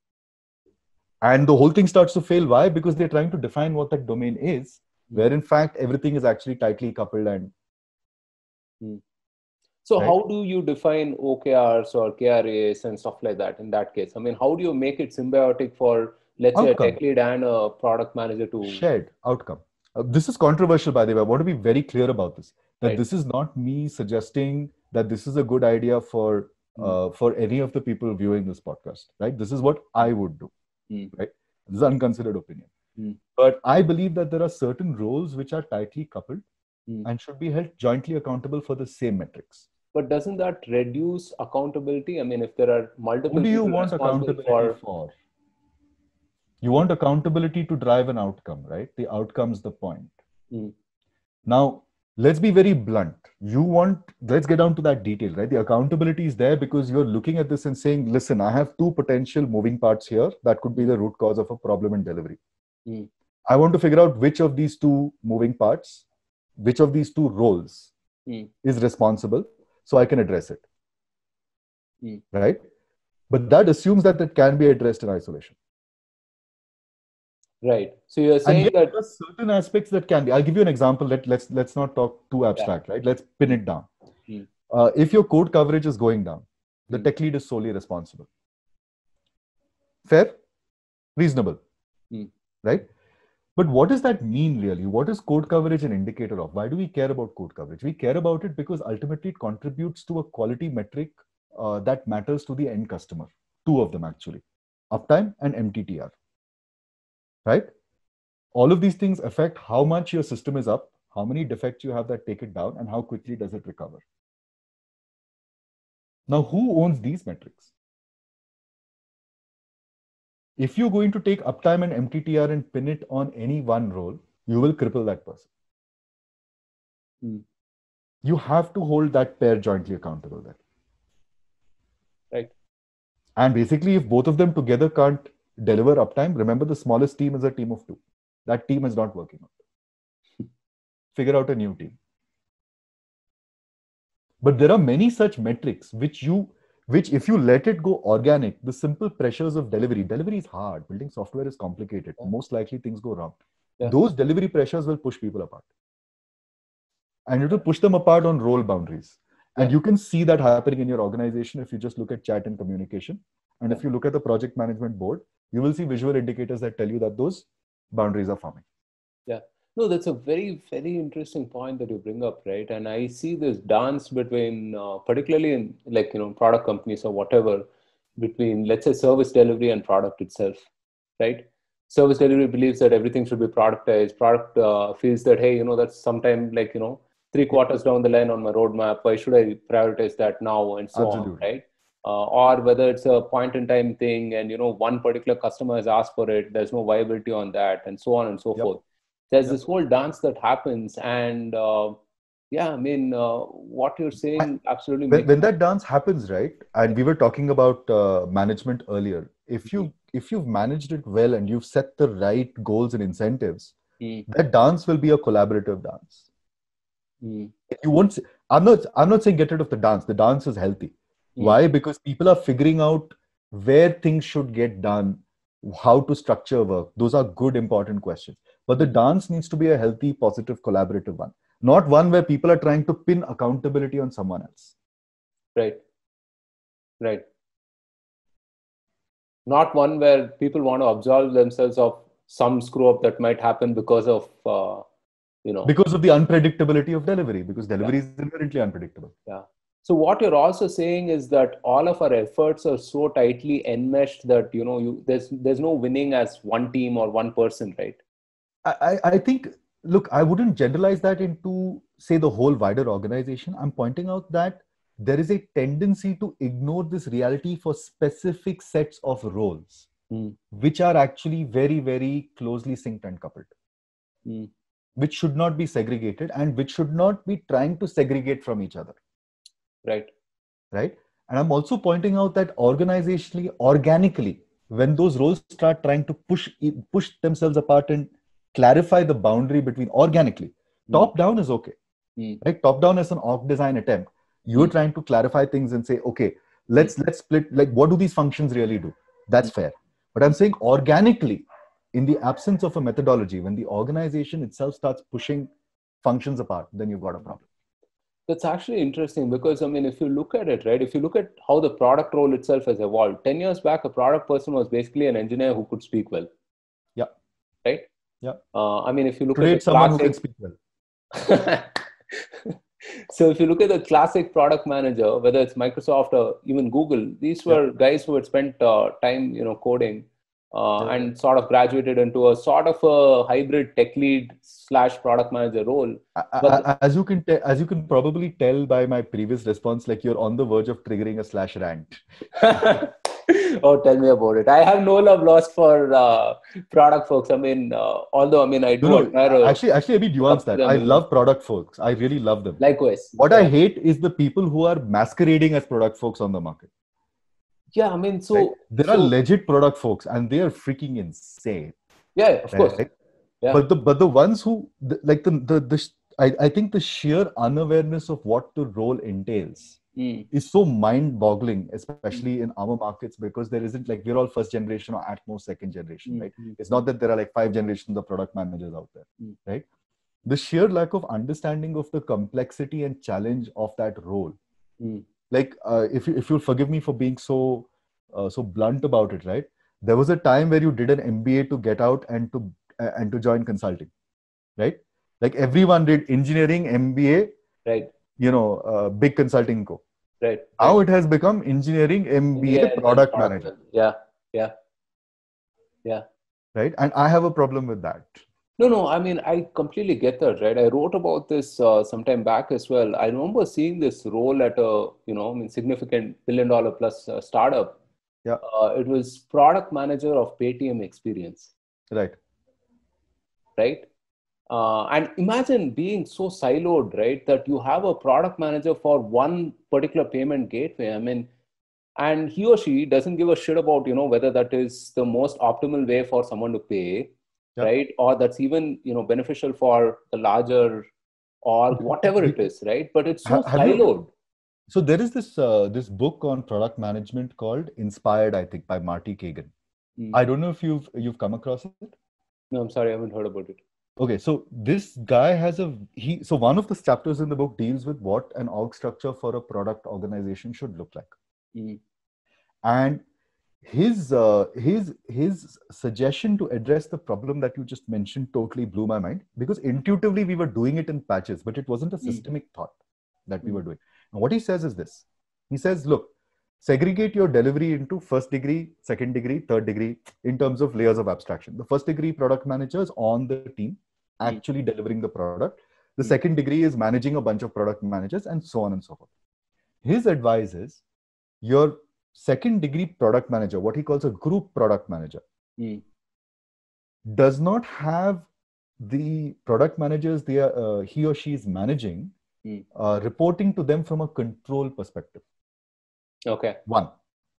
and the whole thing starts to fail why because they're trying to define what that domain is where in fact everything is actually tightly coupled and hmm. so right? how do you define okrs or kras and stuff like that in that case i mean how do you make it symbiotic for let's outcome. say a tech lead and a product manager to shared outcome uh, this is controversial by the way i want to be very clear about this that right. this is not me suggesting that this is a good idea for hmm. uh, for any of the people viewing this podcast right this is what i would do mm. right? This is unconsidered opinion. Mm. But I believe that there are certain roles which are tightly coupled mm. and should be held jointly accountable for the same metrics. But doesn't that reduce accountability? I mean, if there are multiple. Who do you want accountability for? for? You want accountability to drive an outcome, right? The outcome's the point. Hmm. Now, let's be very blunt you want let's get down to that detail right the accountability is there because you're looking at this and saying listen i have two potential moving parts here that could be the root cause of a problem in delivery mm. i want to figure out which of these two moving parts which of these two roles mm. is responsible so i can address it mm. right but that assumes that it can be addressed in isolation Right. So you're saying that certain aspects that can be. I'll give you an example. Let let's let's not talk too abstract, yeah. right? Let's pin it down. Mm. Uh, if your code coverage is going down, the mm. tech lead is solely responsible. Fair, reasonable, mm. right? But what does that mean really? What is code coverage an indicator of? Why do we care about code coverage? We care about it because ultimately it contributes to a quality metric uh, that matters to the end customer. Two of them actually, uptime and MTTR right? All of these things affect how much your system is up, how many defects you have that take it down, and how quickly does it recover. Now, who owns these metrics? If you're going to take uptime and MTTR and pin it on any one role, you will cripple that person. Mm. You have to hold that pair jointly accountable there. Right. And basically, if both of them together can't deliver uptime. Remember, the smallest team is a team of two. That team is not working out. Figure out a new team. But there are many such metrics which you, which if you let it go organic, the simple pressures of delivery. Delivery is hard. Building software is complicated. Yeah. Most likely things go wrong. Yeah. Those delivery pressures will push people apart, and it will push them apart on role boundaries. And you can see that happening in your organization if you just look at chat and communication. And if you look at the project management board, you will see visual indicators that tell you that those boundaries are forming. Yeah. No, that's a very, very interesting point that you bring up, right? And I see this dance between, uh, particularly in like, you know, product companies or whatever, between, let's say, service delivery and product itself, right? Service delivery believes that everything should be productized. Product uh, feels that, hey, you know, that's sometime like, you know, three quarters down the line on my roadmap. Why should I prioritize that now and so Absolutely. on, right? uh, or whether it's a point in time thing and you know one particular customer has asked for it there's no viability on that and so on and so yep. forth there's yep. this whole dance that happens and uh, yeah i mean uh, what you're saying absolutely when, when that dance happens right and we were talking about uh, management earlier if you mm-hmm. if you've managed it well and you've set the right goals and incentives mm-hmm. that dance will be a collaborative dance mm-hmm. you won't i'm not i'm not saying get rid of the dance the dance is healthy Hmm. Why? Because people are figuring out where things should get done, how to structure work. Those are good, important questions. But the dance needs to be a healthy, positive, collaborative one, not one where people are trying to pin accountability on someone else. Right. Right. Not one where people want to absolve themselves of some screw up that might happen because of uh, you know because of the unpredictability of delivery because delivery yeah. is inherently unpredictable yeah so what you're also saying is that all of our efforts are so tightly enmeshed that you know you, there's there's no winning as one team or one person right i i think look i wouldn't generalize that into say the whole wider organization i'm pointing out that there is a tendency to ignore this reality for specific sets of roles mm. which are actually very very closely synced and coupled mm. which should not be segregated and which should not be trying to segregate from each other Right. Right. And I'm also pointing out that organizationally, organically, when those roles start trying to push push themselves apart and clarify the boundary between organically, mm. top down is okay. Mm. Right. Top down is an org design attempt. You're mm. trying to clarify things and say, okay, let's hmm. let's split like what do these functions really do? That's hmm. fair. But I'm saying organically, in the absence of a methodology, when the organization itself starts pushing functions apart, then you've got a problem that's actually interesting because i mean if you look at it right if you look at how the product role itself has evolved 10 years back a product person was basically an engineer who could speak well yeah right yeah uh, i mean if you look Create at someone classic... who can speak well so if you look at the classic product manager whether it's microsoft or even google these were yeah. guys who had spent uh, time you know coding uh, yeah. and sort of graduated into a sort of a hybrid tech lead slash product manager role. But as you can te- as you can probably tell by my previous response, like you're on the verge of triggering a slash rant. oh, tell me about it. I have no love lost for uh, product folks. I mean, uh, although I mean I do no, no, actually actually I mean nuance that I love product folks. I really love them. Likewise. What yeah. I hate is the people who are masquerading as product folks on the market yeah i mean so there so, are legit product folks and they are freaking insane yeah of right? course yeah. but the but the ones who like the the, the I, I think the sheer unawareness of what the role entails mm. is so mind-boggling, especially mm. in our markets, because there isn't like we're all first generation or at most second generation, mm. right? It's not that there are like five generations of product managers out there, hmm. right? The sheer lack of understanding of the complexity and challenge of that role hmm like uh, if you, if you'll forgive me for being so uh, so blunt about it, right? There was a time where you did an MBA to get out and to uh, and to join consulting, right? Like everyone did engineering MBA, right? You know, uh, big consulting co. Right. Now right. it has become engineering MBA yeah, product manager. Yeah, yeah, yeah. Right, and I have a problem with that. No, no. I mean, I completely get that, right? I wrote about this uh, sometime back as well. I remember seeing this role at a, you know, I mean, significant billion-dollar plus uh, startup. Yeah. Uh, it was product manager of Paytm Experience. Right. Right. Uh, and imagine being so siloed, right? That you have a product manager for one particular payment gateway. I mean, and he or she doesn't give a shit about, you know, whether that is the most optimal way for someone to pay right or that's even you know beneficial for the larger or whatever it is right but it's so have, siloed you, so there is this uh, this book on product management called inspired i think by marty kagan mm. i don't know if you've you've come across it no i'm sorry i haven't heard about it okay so this guy has a he so one of the chapters in the book deals with what an org structure for a product organization should look like mm. and his uh, his his suggestion to address the problem that you just mentioned totally blew my mind because intuitively we were doing it in patches but it wasn't a hmm. systemic mm. thought that we were hmm. doing and what he says is this he says look segregate your delivery into first degree second degree third degree in terms of layers of abstraction the first degree product managers on the team hmm. actually delivering the product the second degree is managing a bunch of product managers and so on and so forth his advice is your second degree product manager, what he calls a group product manager, mm. does not have the product managers they are, uh, he or she is managing mm. uh, reporting to them from a control perspective. Okay. One.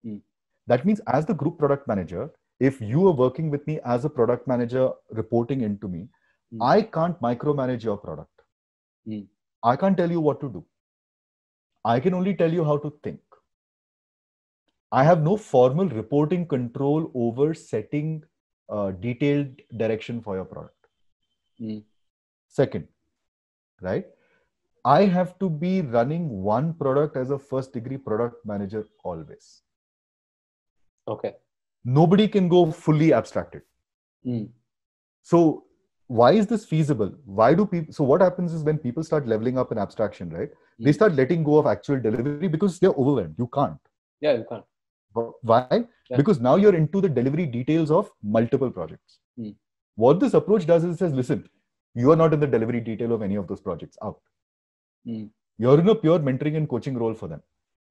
Mm. That means, as the group product manager, if you are working with me as a product manager reporting into me, hmm. I can't micromanage your product. Hmm. I can't tell you what to do. I can only tell you how to think. I have no formal reporting control over setting uh, detailed direction for your product. Mm. Second, right? I have to be running one product as a first degree product manager always. Okay. Nobody can go fully abstracted. Mm. So, why is this feasible? Why do people? So, what happens is when people start leveling up in abstraction, right? Mm. They hmm. start letting go of actual delivery because they're overwhelmed. You can't. Yeah, you can't. Why? Yeah. Because now you're into the delivery details of multiple projects. Mm. What this approach does is it says, listen, you are not in the delivery detail of any of those projects out. Mm. You're in a pure mentoring and coaching role for them.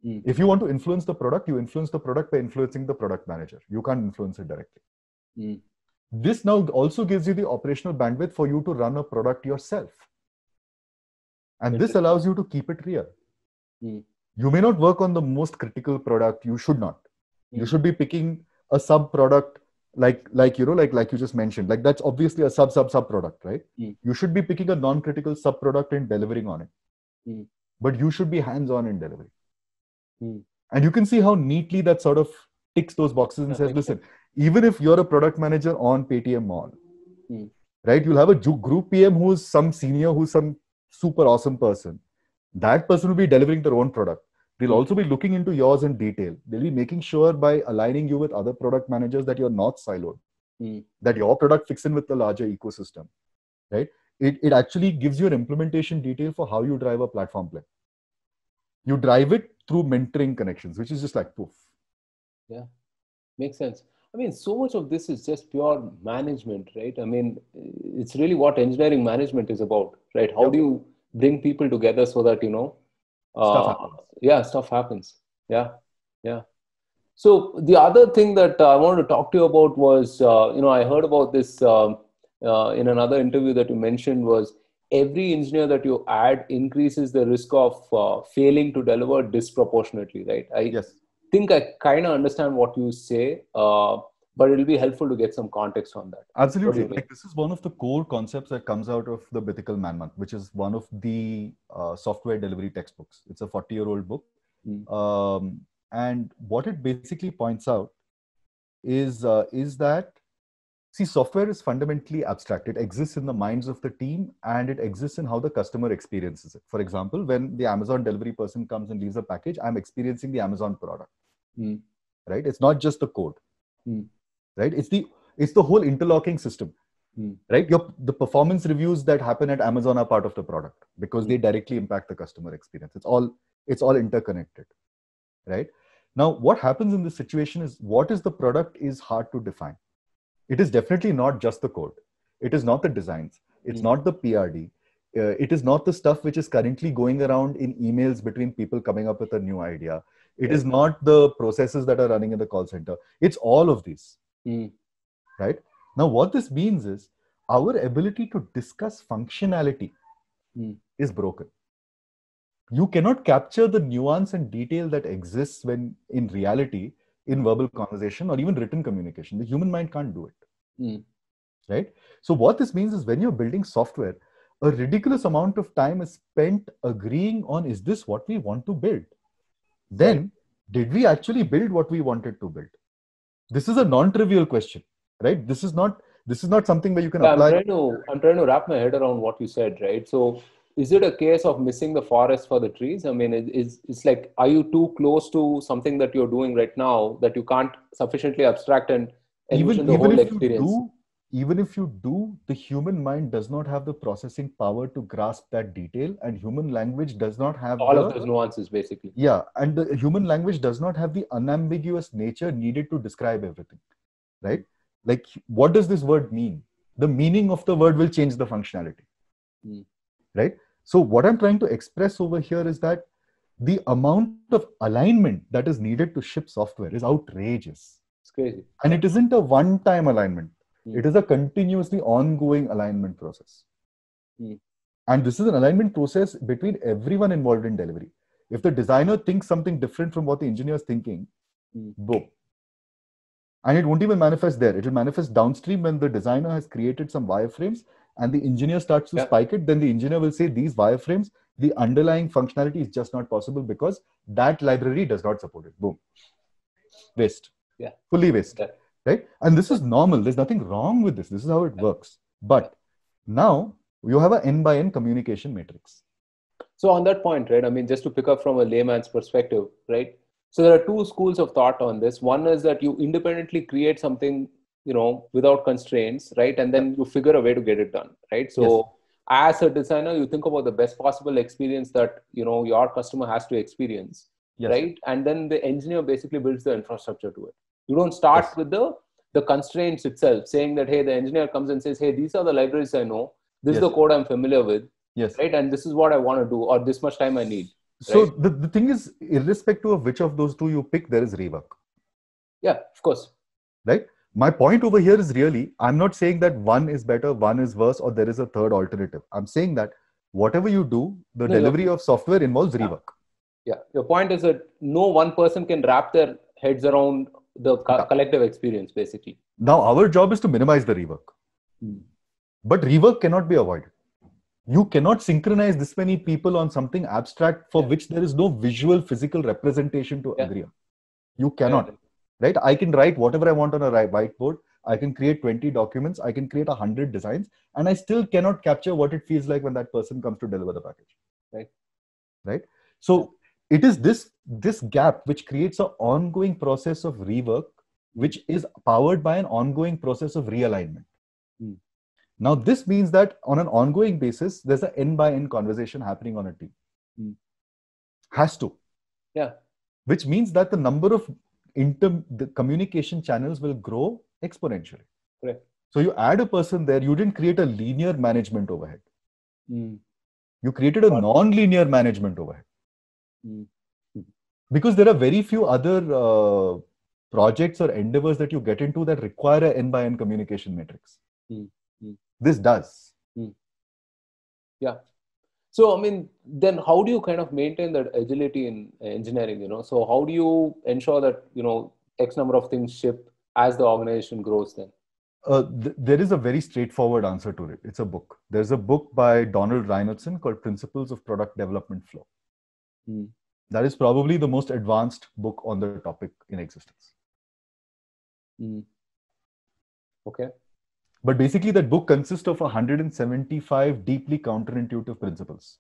Hmm. If you want to influence the product, you influence the product by influencing the product manager. You can't influence it directly. Mm. This now also gives you the operational bandwidth for you to run a product yourself. And this allows you to keep it real. Mm. You may not work on the most critical product, you should not you should be picking a sub product like like you know like like you just mentioned like that's obviously a sub sub sub product right mm. you should be picking a non critical sub product and delivering on it mm. but you should be hands on in delivery mm. and you can see how neatly that sort of ticks those boxes and says listen even if you're a product manager on paytm mall hmm. right you'll have a group pm who's some senior who's some super awesome person that person will be delivering their own product They'll also be looking into yours in detail. They'll be making sure by aligning you with other product managers that you're not siloed, mm. that your product fits in with the larger ecosystem, right? It, it actually gives you an implementation detail for how you drive a platform play. You drive it through mentoring connections, which is just like poof. Yeah, makes sense. I mean, so much of this is just pure management, right? I mean, it's really what engineering management is about, right? How do you bring people together so that, you know, uh, happens. yeah stuff happens yeah yeah so the other thing that uh, i wanted to talk to you about was uh, you know i heard about this um, in another interview that you mentioned was every engineer that you add increases the risk of uh, failing to deliver disproportionately right i yes. think i kind of understand what you say uh, but it'll be helpful to get some context on that. Absolutely. Like this is one of the core concepts that comes out of the Mythical Man Month, which is one of the uh, software delivery textbooks. It's a 40 year old book. Mm. Um, and what it basically points out is, uh, is that, see, software is fundamentally abstract. It exists in the minds of the team and it exists in how the customer experiences it. For example, when the Amazon delivery person comes and leaves a package, I'm experiencing the Amazon product, mm. right? It's not just the code. Mm right it's the it's the whole interlocking system mm. right your the performance reviews that happen at amazon are part of the product because they hmm. directly impact the customer experience it's all it's all interconnected right now what happens in this situation is what is the product is hard to define it is definitely not just the code it is not the designs it's mm. not the prd uh, it is not the stuff which is currently going around in emails between people coming up with a new idea It yeah. is not the processes that are running in the call center it's all of these Mm. Right? Now, what this means is our ability to discuss functionality mm. is broken. You cannot capture the nuance and detail that exists when in reality in verbal conversation or even written communication. The human mind can't do it. Mm. Right? So, what this means is when you're building software, a ridiculous amount of time is spent agreeing on is this what we want to build? Then, did we actually build what we wanted to build? this is a non-trivial question right this is not this is not something where you can yeah, apply I'm trying, to, I'm trying to wrap my head around what you said right so is it a case of missing the forest for the trees i mean is it's like are you too close to something that you're doing right now that you can't sufficiently abstract and even, even if experience? you do even if you do, the human mind does not have the processing power to grasp that detail, and human language does not have all the, of those nuances, basically. Yeah, and the human language does not have the unambiguous nature needed to describe everything, right? Like, what does this word mean? The meaning of the word will change the functionality, mm. right? So, what I'm trying to express over here is that the amount of alignment that is needed to ship software is outrageous. It's crazy. And it isn't a one time alignment Hmm. It is a continuously ongoing alignment process. Hmm. And this is an alignment process between everyone involved in delivery. If the designer thinks something different from what the engineer is thinking, boom. Hmm. And it won't even manifest there. It will manifest downstream when the designer has created some wireframes and the engineer starts to yeah. spike it. Then the engineer will say, These wireframes, the underlying functionality is just not possible because that library does not support it. Boom. Waste. Yeah. Fully waste. Yeah right and this is normal there's nothing wrong with this this is how it works but now you have an by n communication matrix so on that point right i mean just to pick up from a layman's perspective right so there are two schools of thought on this one is that you independently create something you know without constraints right and then you figure a way to get it done right so yes. as a designer you think about the best possible experience that you know your customer has to experience yes. right and then the engineer basically builds the infrastructure to it you don't start yes. with the the constraints itself, saying that hey, the engineer comes and says, hey, these are the libraries I know. This yes. is the code I'm familiar with. Yes. Right. And this is what I want to do, or this much time I need. So right? the, the thing is, irrespective of which of those two you pick, there is rework. Yeah, of course. Right? My point over here is really, I'm not saying that one is better, one is worse, or there is a third alternative. I'm saying that whatever you do, the no, delivery of software involves rework. yeah. Your point is that no one person can wrap their heads around the co- collective experience basically now our job is to minimize the rework hmm. but rework cannot be avoided you cannot synchronize this many people on something abstract for yeah. which there is no visual physical representation to yeah. agree on you cannot yeah. right i can write whatever i want on a whiteboard i can create 20 documents i can create 100 designs and i still cannot capture what it feels like when that person comes to deliver the package right right so it is this this gap which creates an ongoing process of rework which is powered by an ongoing process of realignment mm. now this means that on an ongoing basis there's an end by end conversation happening on a team mm. has to yeah which means that the number of inter the communication channels will grow exponentially correct so you add a person there you didn't create a linear management overhead mm. you created a non-linear management overhead Hmm. Hmm. Because there are very few other uh, projects or endeavors that you get into that require an N by N communication matrix. Hmm. This does. Yeah. So, I mean, then how do you kind of maintain that agility in engineering? You know, so how do you ensure that, you know, X number of things ship as the organization grows then? Uh, th- there is a very straightforward answer to it. It's a book. There's a book by Donald Reinhardson called Principles of Product Development Flow. Hmm. That is probably the most advanced book on the topic in existence. Mm. Okay. But basically, that book consists of 175 deeply counterintuitive principles.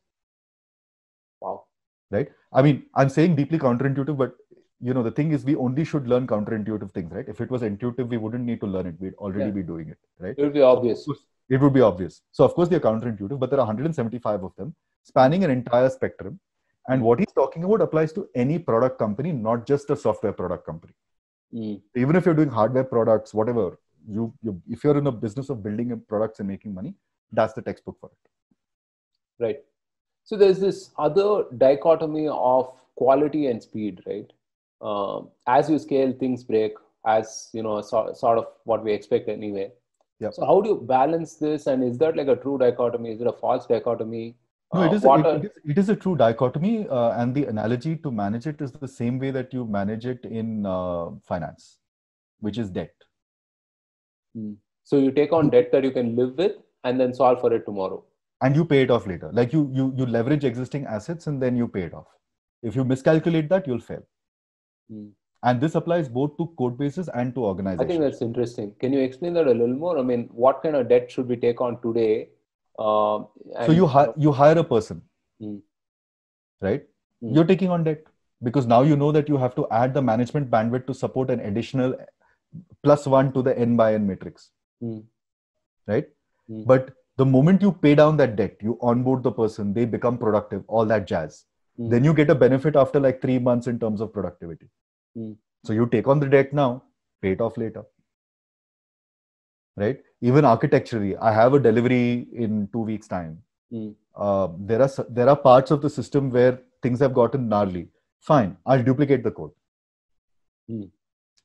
Wow. Right? I mean, I'm saying deeply counterintuitive, but you know, the thing is, we only should learn counterintuitive things, right? If it was intuitive, we wouldn't need to learn it. We'd already yeah. be doing it, right? It would be obvious. So, it would be obvious. So, of course, they're counterintuitive, but there are 175 of them spanning an entire spectrum. And what he's talking about applies to any product company, not just a software product company. Mm. Even if you're doing hardware products, whatever, you, you if you're in a business of building products and making money, that's the textbook for it. Right. So there's this other dichotomy of quality and speed, right? Uh, as you scale, things break, as you know, so, sort of what we expect anyway. Yep. So how do you balance this? And is that like a true dichotomy? Is it a false dichotomy? No, it uh, is, a, it, it, is, it is a true dichotomy, uh, and the analogy to manage it is the same way that you manage it in uh, finance, which is debt. Hmm. So you take on debt that you can live with, and then solve for it tomorrow. And you pay it off later. Like you, you, you leverage existing assets, and then you pay it off. If you miscalculate that, you'll fail. Mm. And this applies both to code bases and to organizations. I think that's interesting. Can you explain that a little more? I mean, what kind of debt should we take on today uh, so you hi- uh, you hire a person, mm. right? Mm. You're taking on debt because now you know that you have to add the management bandwidth to support an additional plus one to the n by n matrix, mm. right? Hmm. But the moment you pay down that debt, you onboard the person, they become productive, all that jazz. Hmm. Then you get a benefit after like three months in terms of productivity. Hmm. So you take on the debt now, pay it off later, right? even architecturally i have a delivery in two weeks time mm. uh, there are there are parts of the system where things have gotten gnarly fine i'll duplicate the code mm.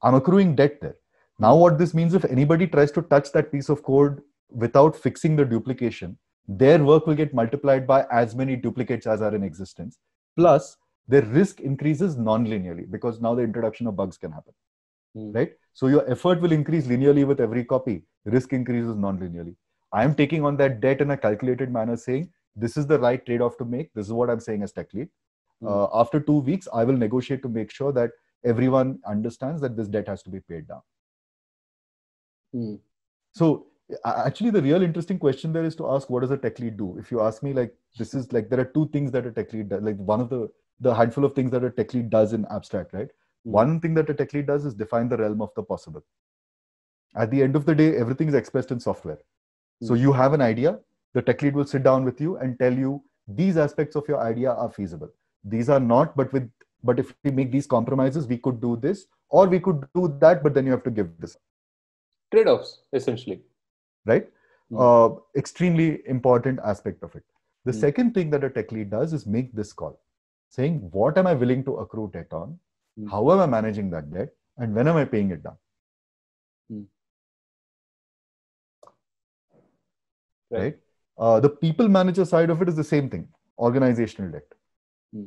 i'm accruing debt there now what this means if anybody tries to touch that piece of code without fixing the duplication their work will get multiplied by as many duplicates as are in existence plus their risk increases non-linearly because now the introduction of bugs can happen mm. right so your effort will increase linearly with every copy risk increases non-linearly. I am taking on that debt in a calculated manner, saying this is the right trade-off to make. This is what I'm saying as tech lead. Mm. Uh, after two weeks, I will negotiate to make sure that everyone understands that this debt has to be paid down. Mm. So actually, the real interesting question there is to ask, what does a tech lead do? If you ask me, like this is like there are two things that a tech lead does. Like one of the the handful of things that a tech lead does in abstract, right? Mm. One thing that a tech lead does is define the realm of the possible at the end of the day everything is expressed in software so hmm. you have an idea the tech lead will sit down with you and tell you these aspects of your idea are feasible these are not but with but if we make these compromises we could do this or we could do that but then you have to give this trade-offs essentially right mm. uh, extremely important aspect of it the mm. second thing that a tech lead does is make this call saying what am i willing to accrue debt on mm. how am i managing that debt and when am i paying it down hmm. right, right? Uh, the people manager side of it is the same thing organizational debt hmm.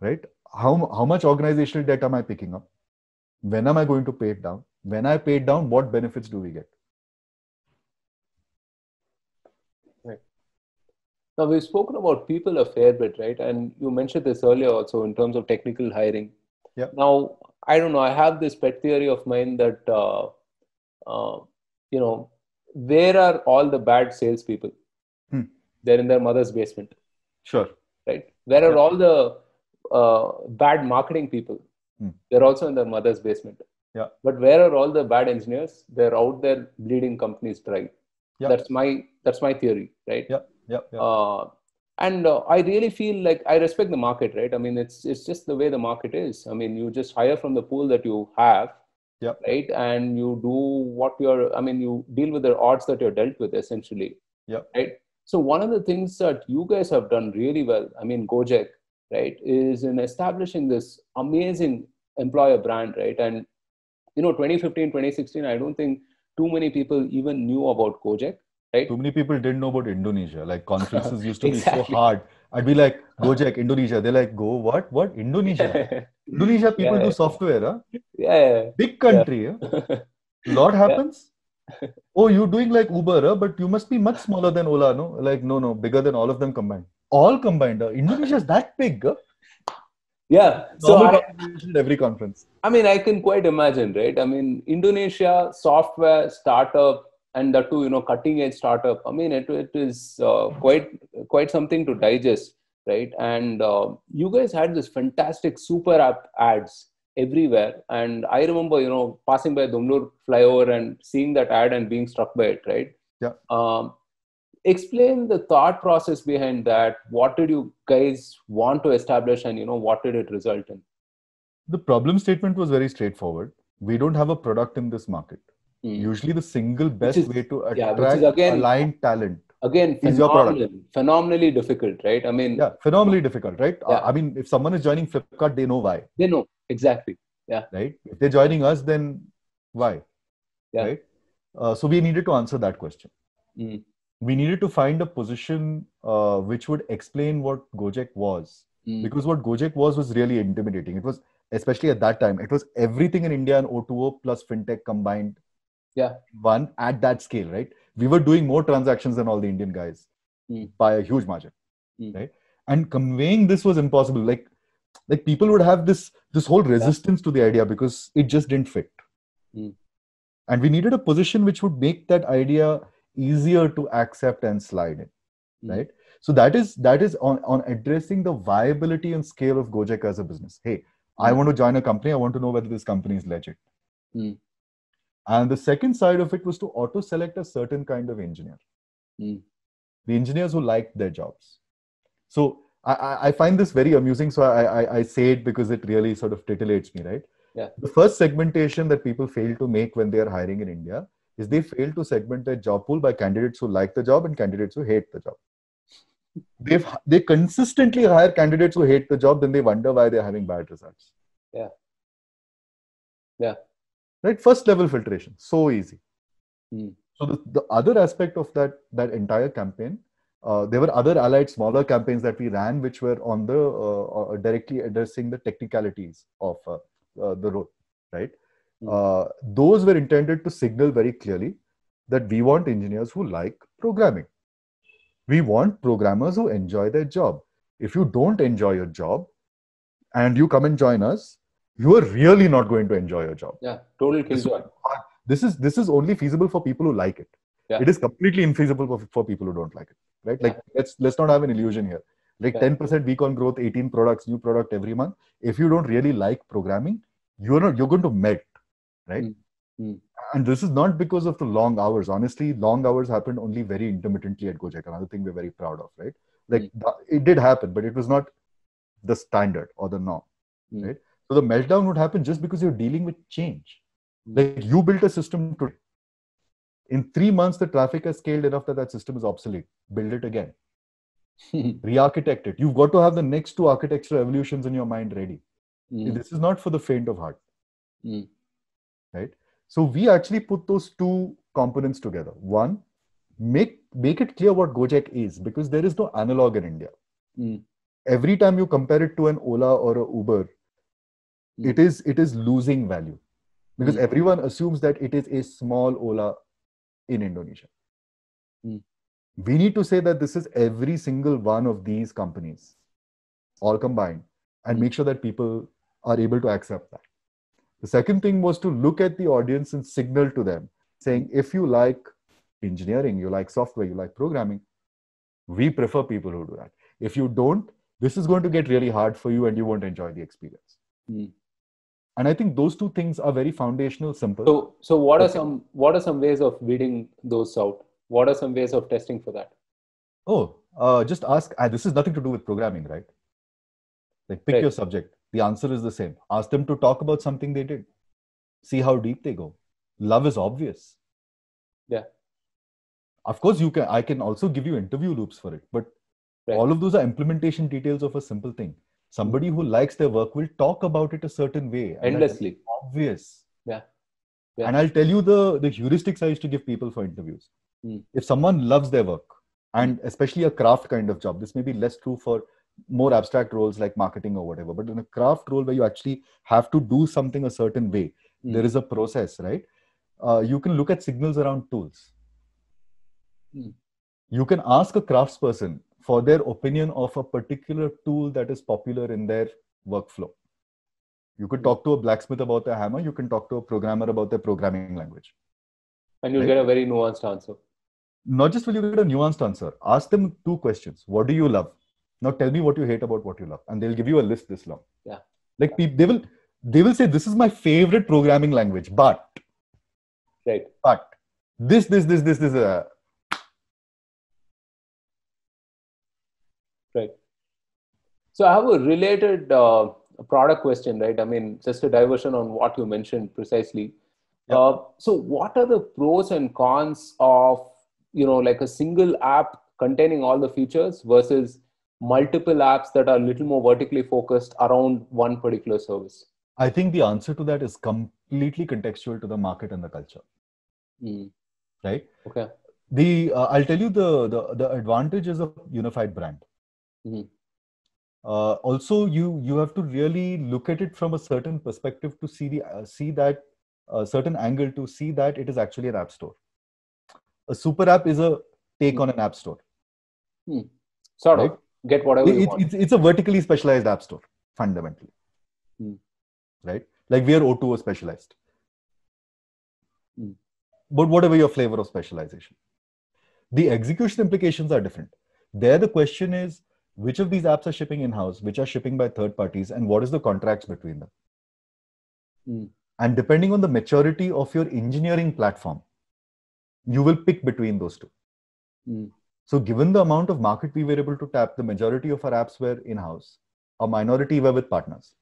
right how, how much organizational debt am i picking up when am i going to pay it down when i pay it down what benefits do we get right. Now we've spoken about people a fair bit, right? And you mentioned this earlier also in terms of technical hiring. Yeah. Now I don't know. I have this pet theory of mine that uh, uh, you know where are all the bad salespeople? Hmm. They're in their mother's basement. Sure. Right. Where are yeah. all the uh, bad marketing people? Hmm. They're also in their mother's basement. Yeah. But where are all the bad engineers? They're out there bleeding companies dry. Yeah. That's my that's my theory, right? Yeah. Yeah. yeah. Uh, and uh, I really feel like I respect the market, right? I mean, it's it's just the way the market is. I mean, you just hire from the pool that you have, yep. right and you do what you're i mean you deal with the odds that you're dealt with essentially yep. right so one of the things that you guys have done really well i mean gojek right is in establishing this amazing employer brand right and you know 2015 2016 i don't think too many people even knew about gojek right? Too many people didn't know about Indonesia. Like conferences used to exactly. be so hard. I'd be like, go check Indonesia. They're like, go what? What? Indonesia? Indonesia people yeah, do software, huh? Yeah. Big country, yeah. Huh? Lot happens. Yeah. Oh, you're doing like Uber, huh? but you must be much smaller than Ola, no? Like, no, no, bigger than all of them combined. All combined, huh? Indonesia is that big, huh? Yeah. So I, every conference. I mean, I can quite imagine, right? I mean, Indonesia, software, startup, and that too you know cutting edge startup i mean it, it is uh, quite quite something to digest right and uh, you guys had this fantastic super app ads everywhere and i remember you know passing by dumlur flyover and seeing that ad and being struck by it right yeah um, explain the thought process behind that what did you guys want to establish and you know what did it result in the problem statement was very straightforward we don't have a product in this market Hmm. Usually, the single best is, way to attract yeah, again, aligned talent again is your product. Phenomenally difficult, right? I mean, yeah, phenomenally difficult, right? Yeah. I mean, if someone is joining Flipkart, they know why. They know exactly. Yeah. Right. If they're joining us, then why? Yeah. Right. Uh, so we needed to answer that question. Mm. We needed to find a position uh, which would explain what Gojek was, mm. because what Gojek was was really intimidating. It was especially at that time, it was everything in India and O2O plus fintech combined yeah one at that scale right we were doing more transactions than all the indian guys mm. by a huge margin mm. right and conveying this was impossible like like people would have this this whole resistance yeah. to the idea because it just didn't fit mm. and we needed a position which would make that idea easier to accept and slide in hmm. right so that is that is on, on addressing the viability and scale of gojek as a business hey i hmm. want to join a company i want to know whether this company is legit hmm. And the second side of it was to auto select a certain kind of engineer. Mm. The engineers who liked their jobs. So I, I find this very amusing. So I, I, I, say it because it really sort of titillates me, right? Yeah. The first segmentation that people fail to make when they are hiring in India is they fail to segment their job pool by candidates who like the job and candidates who hate the job. They've, they consistently hire candidates who hate the job, then they wonder why they're having bad results. Yeah. Yeah right first level filtration so easy mm. so the, the other aspect of that that entire campaign uh, there were other allied smaller campaigns that we ran which were on the uh, uh directly addressing the technicalities of uh, uh the role right mm. those were intended to signal very clearly that we want engineers who like programming we want programmers who enjoy their job if you don't enjoy your job and you come and join us you are really not going to enjoy your job. Yeah, total killjoy. This is this is only feasible for people who like it. Yeah. It is completely infeasible for, for people who don't like it. Right? Like yeah. let's let's not have an illusion here. Like ten yeah. percent week on growth, eighteen products, new product every month. If you don't really like programming, you're not you're going to melt, right? Mm. mm And this is not because of the long hours. Honestly, long hours happened only very intermittently at Gojek. Another thing we're very proud of, right? Like mm it did happen, but it was not the standard or the norm, mm right? So the meltdown would happen just because you're dealing with change. Hmm. Like you built a system to. In three months, the traffic has scaled enough that that system is obsolete. Build it again. Re-architect it. You've got to have the next two architectural evolutions in your mind ready. Mm. This is not for the faint of heart. Mm. Right? So we actually put those two components together. One, make make it clear what Gojek is because there is no analog in India. Mm. Every time you compare it to an Ola or a Uber, it hmm. is it is losing value because mm. everyone assumes that it is a small ola in indonesia mm. we need to say that this is every single one of these companies all combined and mm. make sure that people are able to accept that the second thing was to look at the audience and signal to them saying if you like engineering you like software you like programming we prefer people who do that if you don't this is going to get really hard for you and you won't enjoy the experience hmm and i think those two things are very foundational simple so so what okay. are some what are some ways of weeding those out what are some ways of testing for that oh uh, just ask uh, this is nothing to do with programming right like pick right. your subject the answer is the same ask them to talk about something they did see how deep they go love is obvious yeah of course you can i can also give you interview loops for it but right. all of those are implementation details of a simple thing somebody who likes their work will talk about it a certain way endlessly obvious yeah. yeah. and i'll tell you the the heuristics i used to give people for interviews mm. if someone loves their work and especially a craft kind of job this may be less true for more abstract roles like marketing or whatever but in a craft role where you actually have to do something a certain way mm. there is a process right uh, you can look at signals around tools mm. you can ask a craftsperson for their opinion of a particular tool that is popular in their workflow. You could talk to a blacksmith about their hammer, you can talk to a programmer about their programming language. And you'll right? get a very nuanced answer. Not just will you get a nuanced answer, ask them two questions. What do you love? Now tell me what you hate about what you love. And they'll give you a list this long. Yeah. Like yeah. People, they will they will say this is my favorite programming language, but right. But this, this, this, this, this, uh, So I have a related uh, product question, right? I mean, just a diversion on what you mentioned precisely. Yep. Uh, so what are the pros and cons of you know like a single app containing all the features versus multiple apps that are a little more vertically focused around one particular service? I think the answer to that is completely contextual to the market and the culture. Mm. Right. Okay. The uh, I'll tell you the, the the advantages of unified brand. Mm-hmm uh, also you you have to really look at it from a certain perspective to see the uh, see that a uh, certain angle to see that it is actually an app store a super app is a take on an app store hmm. sort right? of get whatever it, it, It's, it's a vertically specialized app store fundamentally hmm. right like we are o2 specialized hmm. but whatever your flavor of specialization the execution implications are different there the question is which of these apps are shipping in-house which are shipping by third parties and what is the contracts between them mm. and depending on the maturity of your engineering platform you will pick between those two mm. so given the amount of market we were able to tap the majority of our apps were in-house a minority were with partners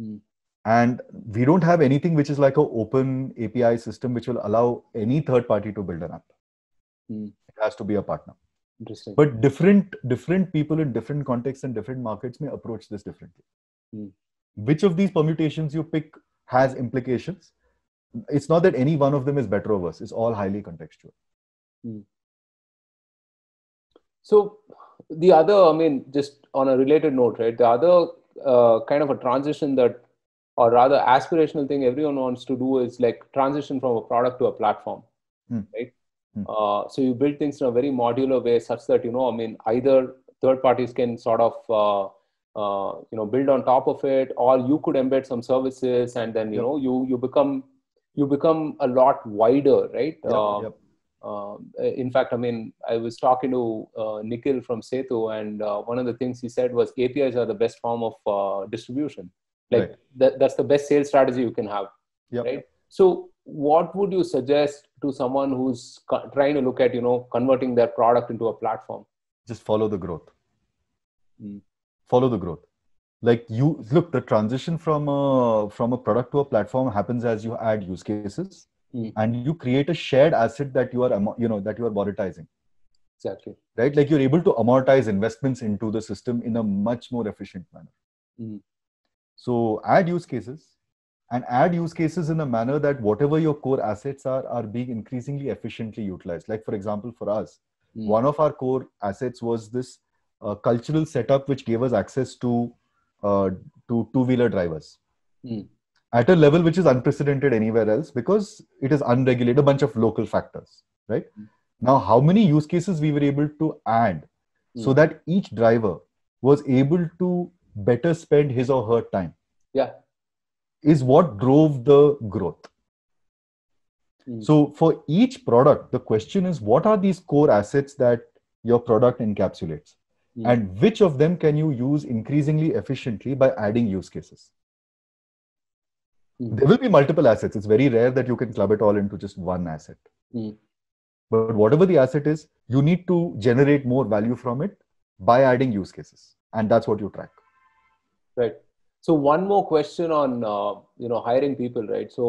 mm. and we don't have anything which is like an open api system which will allow any third party to build an app hmm. it has to be a partner interesting but different different people in different contexts and different markets may approach this differently mm. which of these permutations you pick has implications it's not that any one of them is better or worse it's all highly contextual mm. so the other i mean just on a related note right the other uh, kind of a transition that or rather aspirational thing everyone wants to do is like transition from a product to a platform mm. right Hmm. Uh, so you build things in a very modular way, such that you know, I mean, either third parties can sort of uh, uh, you know build on top of it, or you could embed some services, and then you yep. know you you become you become a lot wider, right? Yep, um, yep. Uh, in fact, I mean, I was talking to uh, Nikhil from Setu, and uh, one of the things he said was APIs are the best form of uh, distribution. Like right. th- that's the best sales strategy you can have, yep. right? So what would you suggest to someone who's co- trying to look at you know converting their product into a platform just follow the growth mm. follow the growth like you look the transition from a from a product to a platform happens as you add use cases mm. and you create a shared asset that you are you know that you are monetizing exactly right like you're able to amortize investments into the system in a much more efficient manner mm. so add use cases and add use cases in a manner that whatever your core assets are are being increasingly efficiently utilized like for example for us mm. one of our core assets was this uh, cultural setup which gave us access to uh, to two wheeler drivers mm. at a level which is unprecedented anywhere else because it is unregulated a bunch of local factors right mm. now how many use cases we were able to add hmm. so that each driver was able to better spend his or her time yeah is what drove the growth. Mm. So for each product, the question is what are these core assets that your product encapsulates? Mm. And which of them can you use increasingly efficiently by adding use cases? Mm. There will be multiple assets. It's very rare that you can club it all into just one asset. Hmm. But whatever the asset is, you need to generate more value from it by adding use cases. And that's what you track. Right. So one more question on uh, you know hiring people, right? So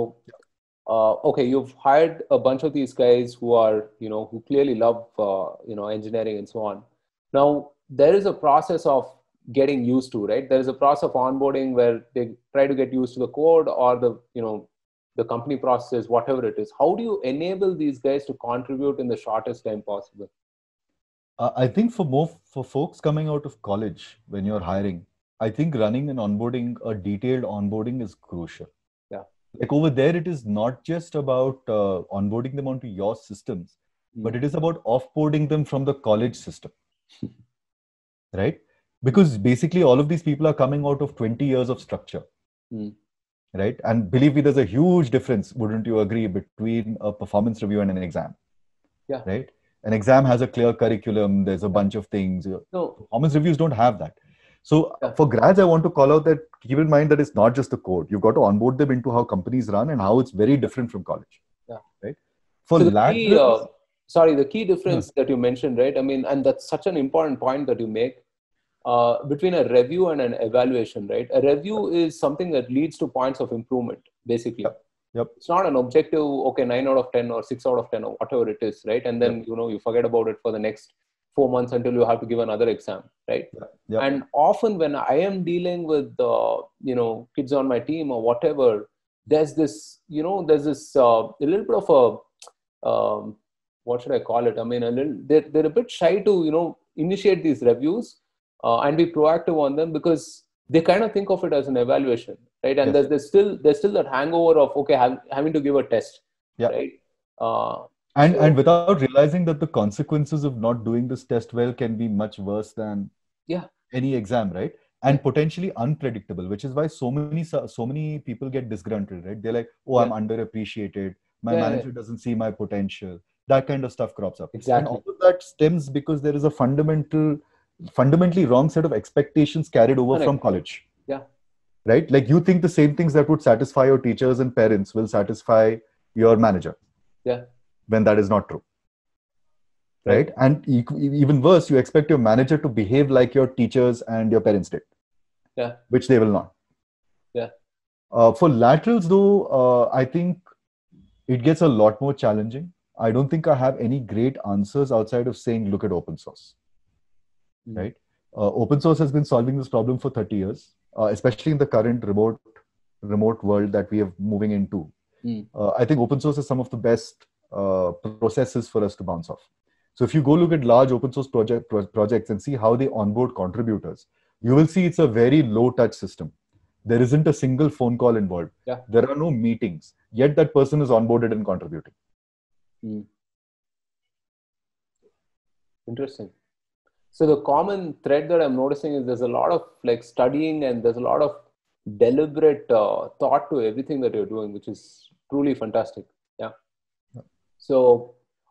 uh, okay, you've hired a bunch of these guys who are you know who clearly love uh, you know engineering and so on. Now there is a process of getting used to, right? There is a process of onboarding where they try to get used to the code or the you know the company processes, whatever it is. How do you enable these guys to contribute in the shortest time possible? Uh, I think for more for folks coming out of college when you're hiring, I think running an onboarding, a detailed onboarding is crucial. Yeah. Like over there, it is not just about uh, onboarding them onto your systems, mm. but it is about offboarding them from the college system. right? Because basically, all of these people are coming out of 20 years of structure. Mm. Right. And believe me, there's a huge difference, wouldn't you agree, between a performance review and an exam? Yeah. Right. An exam has a clear curriculum, there's a bunch of things. So, Performance reviews don't have that so yeah. for grads, I want to call out that keep in mind that it's not just the code. You've got to onboard them into how companies run and how it's very different from college. Yeah. Right. For so labs, key, uh, sorry, the key difference yeah. that you mentioned, right? I mean, and that's such an important point that you make. Uh, between a review and an evaluation, right? A review is something that leads to points of improvement, basically. Yep. Yep. It's not an objective, okay, nine out of 10 or six out of 10 or whatever it is, right? And then, yep. you know, you forget about it for the next four months until you have to give another exam right yeah. Yeah. and often when i am dealing with uh, you know kids on my team or whatever there's this you know there's this uh, a little bit of a um, what should i call it i mean a little they're, they're a bit shy to you know initiate these reviews uh, and be proactive on them because they kind of think of it as an evaluation right and yes. there's, there's still there's still that hangover of okay having to give a test yeah. right uh, and so, and without realizing that the consequences of not doing this test well can be much worse than yeah any exam right and potentially unpredictable which is why so many so many people get disgruntled right they're like oh yeah. i'm underappreciated my yeah, manager yeah. doesn't see my potential that kind of stuff crops up exactly and all of that stems because there is a fundamental fundamentally wrong set of expectations carried over Correct. from college yeah right like you think the same things that would satisfy your teachers and parents will satisfy your manager yeah when that is not true right and even worse you expect your manager to behave like your teachers and your parents did yeah which they will not yeah uh, for laterals though uh, i think it gets a lot more challenging i don't think i have any great answers outside of saying look at open source mm. right uh, open source has been solving this problem for 30 years uh, especially in the current remote remote world that we are moving into mm. i think open source is some of the best uh, processes for us to bounce off. So if you go look at large open source project pro- projects and see how they onboard contributors, you will see it's a very low touch system. There isn't a single phone call involved. Yeah. There are no meetings. Yet that person is onboarded and contributing. Hmm. Interesting. So the common thread that I'm noticing is there's a lot of like studying and there's a lot of deliberate uh, thought to everything that you're doing, which is truly fantastic. So,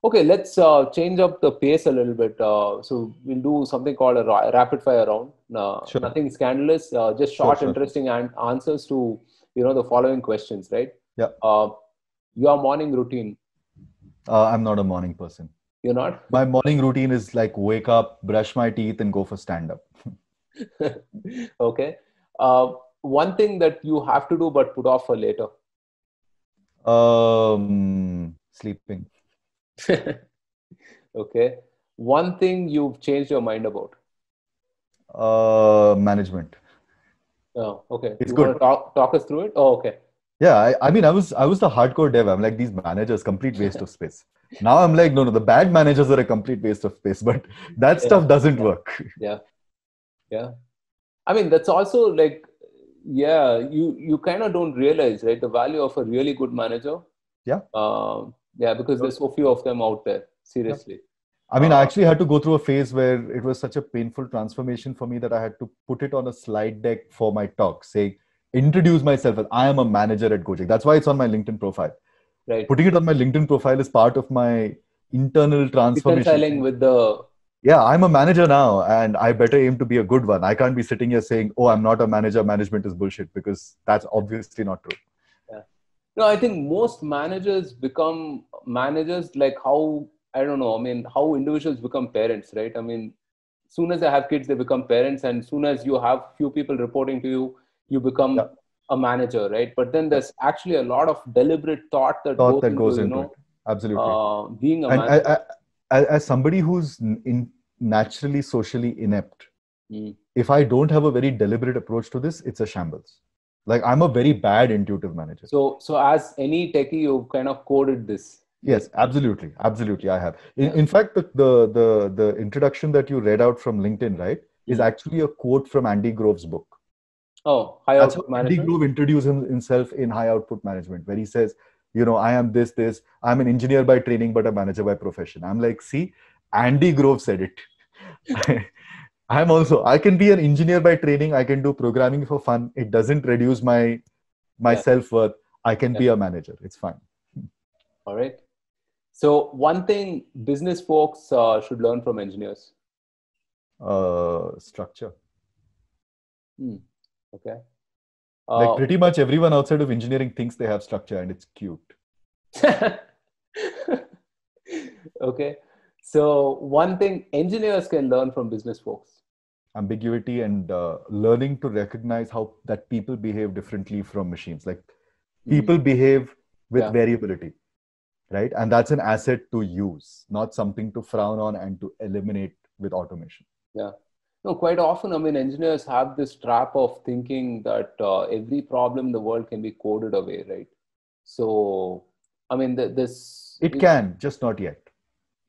okay, let's uh, change up the pace a little bit. Uh, so we'll do something called a rapid fire round. Uh, sure. Nothing scandalous, uh, just short, sure, interesting An- answers to you know the following questions, right? Yeah. Uh, your morning routine. Uh, I'm not a morning person. You're not. My morning routine is like wake up, brush my teeth, and go for stand up. okay. one thing that you have to do but put off for later. Um, sleeping. okay. One thing you've changed your mind about? Uh, management. Oh, okay. It's you good. Talk, talk us through it. Oh, okay. Yeah, I, I mean, I was I was the hardcore dev. I'm like these managers, complete waste of space. Now I'm like, no, no, the bad managers are a complete waste of space. But that yeah. stuff doesn't work. Yeah, yeah. I mean, that's also like, yeah, you you kind of don't realize, right, the value of a really good manager. Yeah. Um, yeah, because there's so few of them out there. Seriously. I mean, I uh, actually had to go through a phase where it was such a painful transformation for me that I had to put it on a slide deck for my talk, saying, introduce myself as I am a manager at Gojek. That's why it's on my LinkedIn profile. Right. Putting it on my LinkedIn profile is part of my internal transformation. with the yeah, I'm a manager now, and I better aim to be a good one. I can't be sitting here saying, "Oh, I'm not a manager. Management is bullshit," because that's obviously not true no i think most managers become managers like how i don't know i mean how individuals become parents right i mean soon as they have kids they become parents and soon as you have few people reporting to you you become yeah. a manager right but then there's actually a lot of deliberate thought that thought goes that into, goes into you know, it. absolutely uh, being a and manager I, I, as somebody who's in naturally socially inept mm. if i don't have a very deliberate approach to this it's a shambles like i'm a very bad intuitive manager so so as any techie you've kind of coded this yes absolutely absolutely i have in, yeah. in fact the, the, the the introduction that you read out from linkedin right is actually a quote from andy grove's book oh high That's output management andy grove introduced himself in high output management where he says you know i am this this i'm an engineer by training but a manager by profession i'm like see andy grove said it I'm also I can be an engineer by training. I can do programming for fun. It doesn't reduce my my yeah. self worth. I can yeah. be a manager. It's fine. All right. So one thing business folks uh, should learn from engineers. Uh, structure. Hmm. Okay. Uh, like pretty much everyone outside of engineering thinks they have structure and it's cute. okay. So one thing engineers can learn from business folks ambiguity and uh, learning to recognize how that people behave differently from machines like hmm. people mm-hmm. behave with yeah. variability right and that's an asset to use not something to frown on and to eliminate with automation yeah no quite often i mean engineers have this trap of thinking that uh, every problem in the world can be coded away right so i mean the, this it, it can just not yet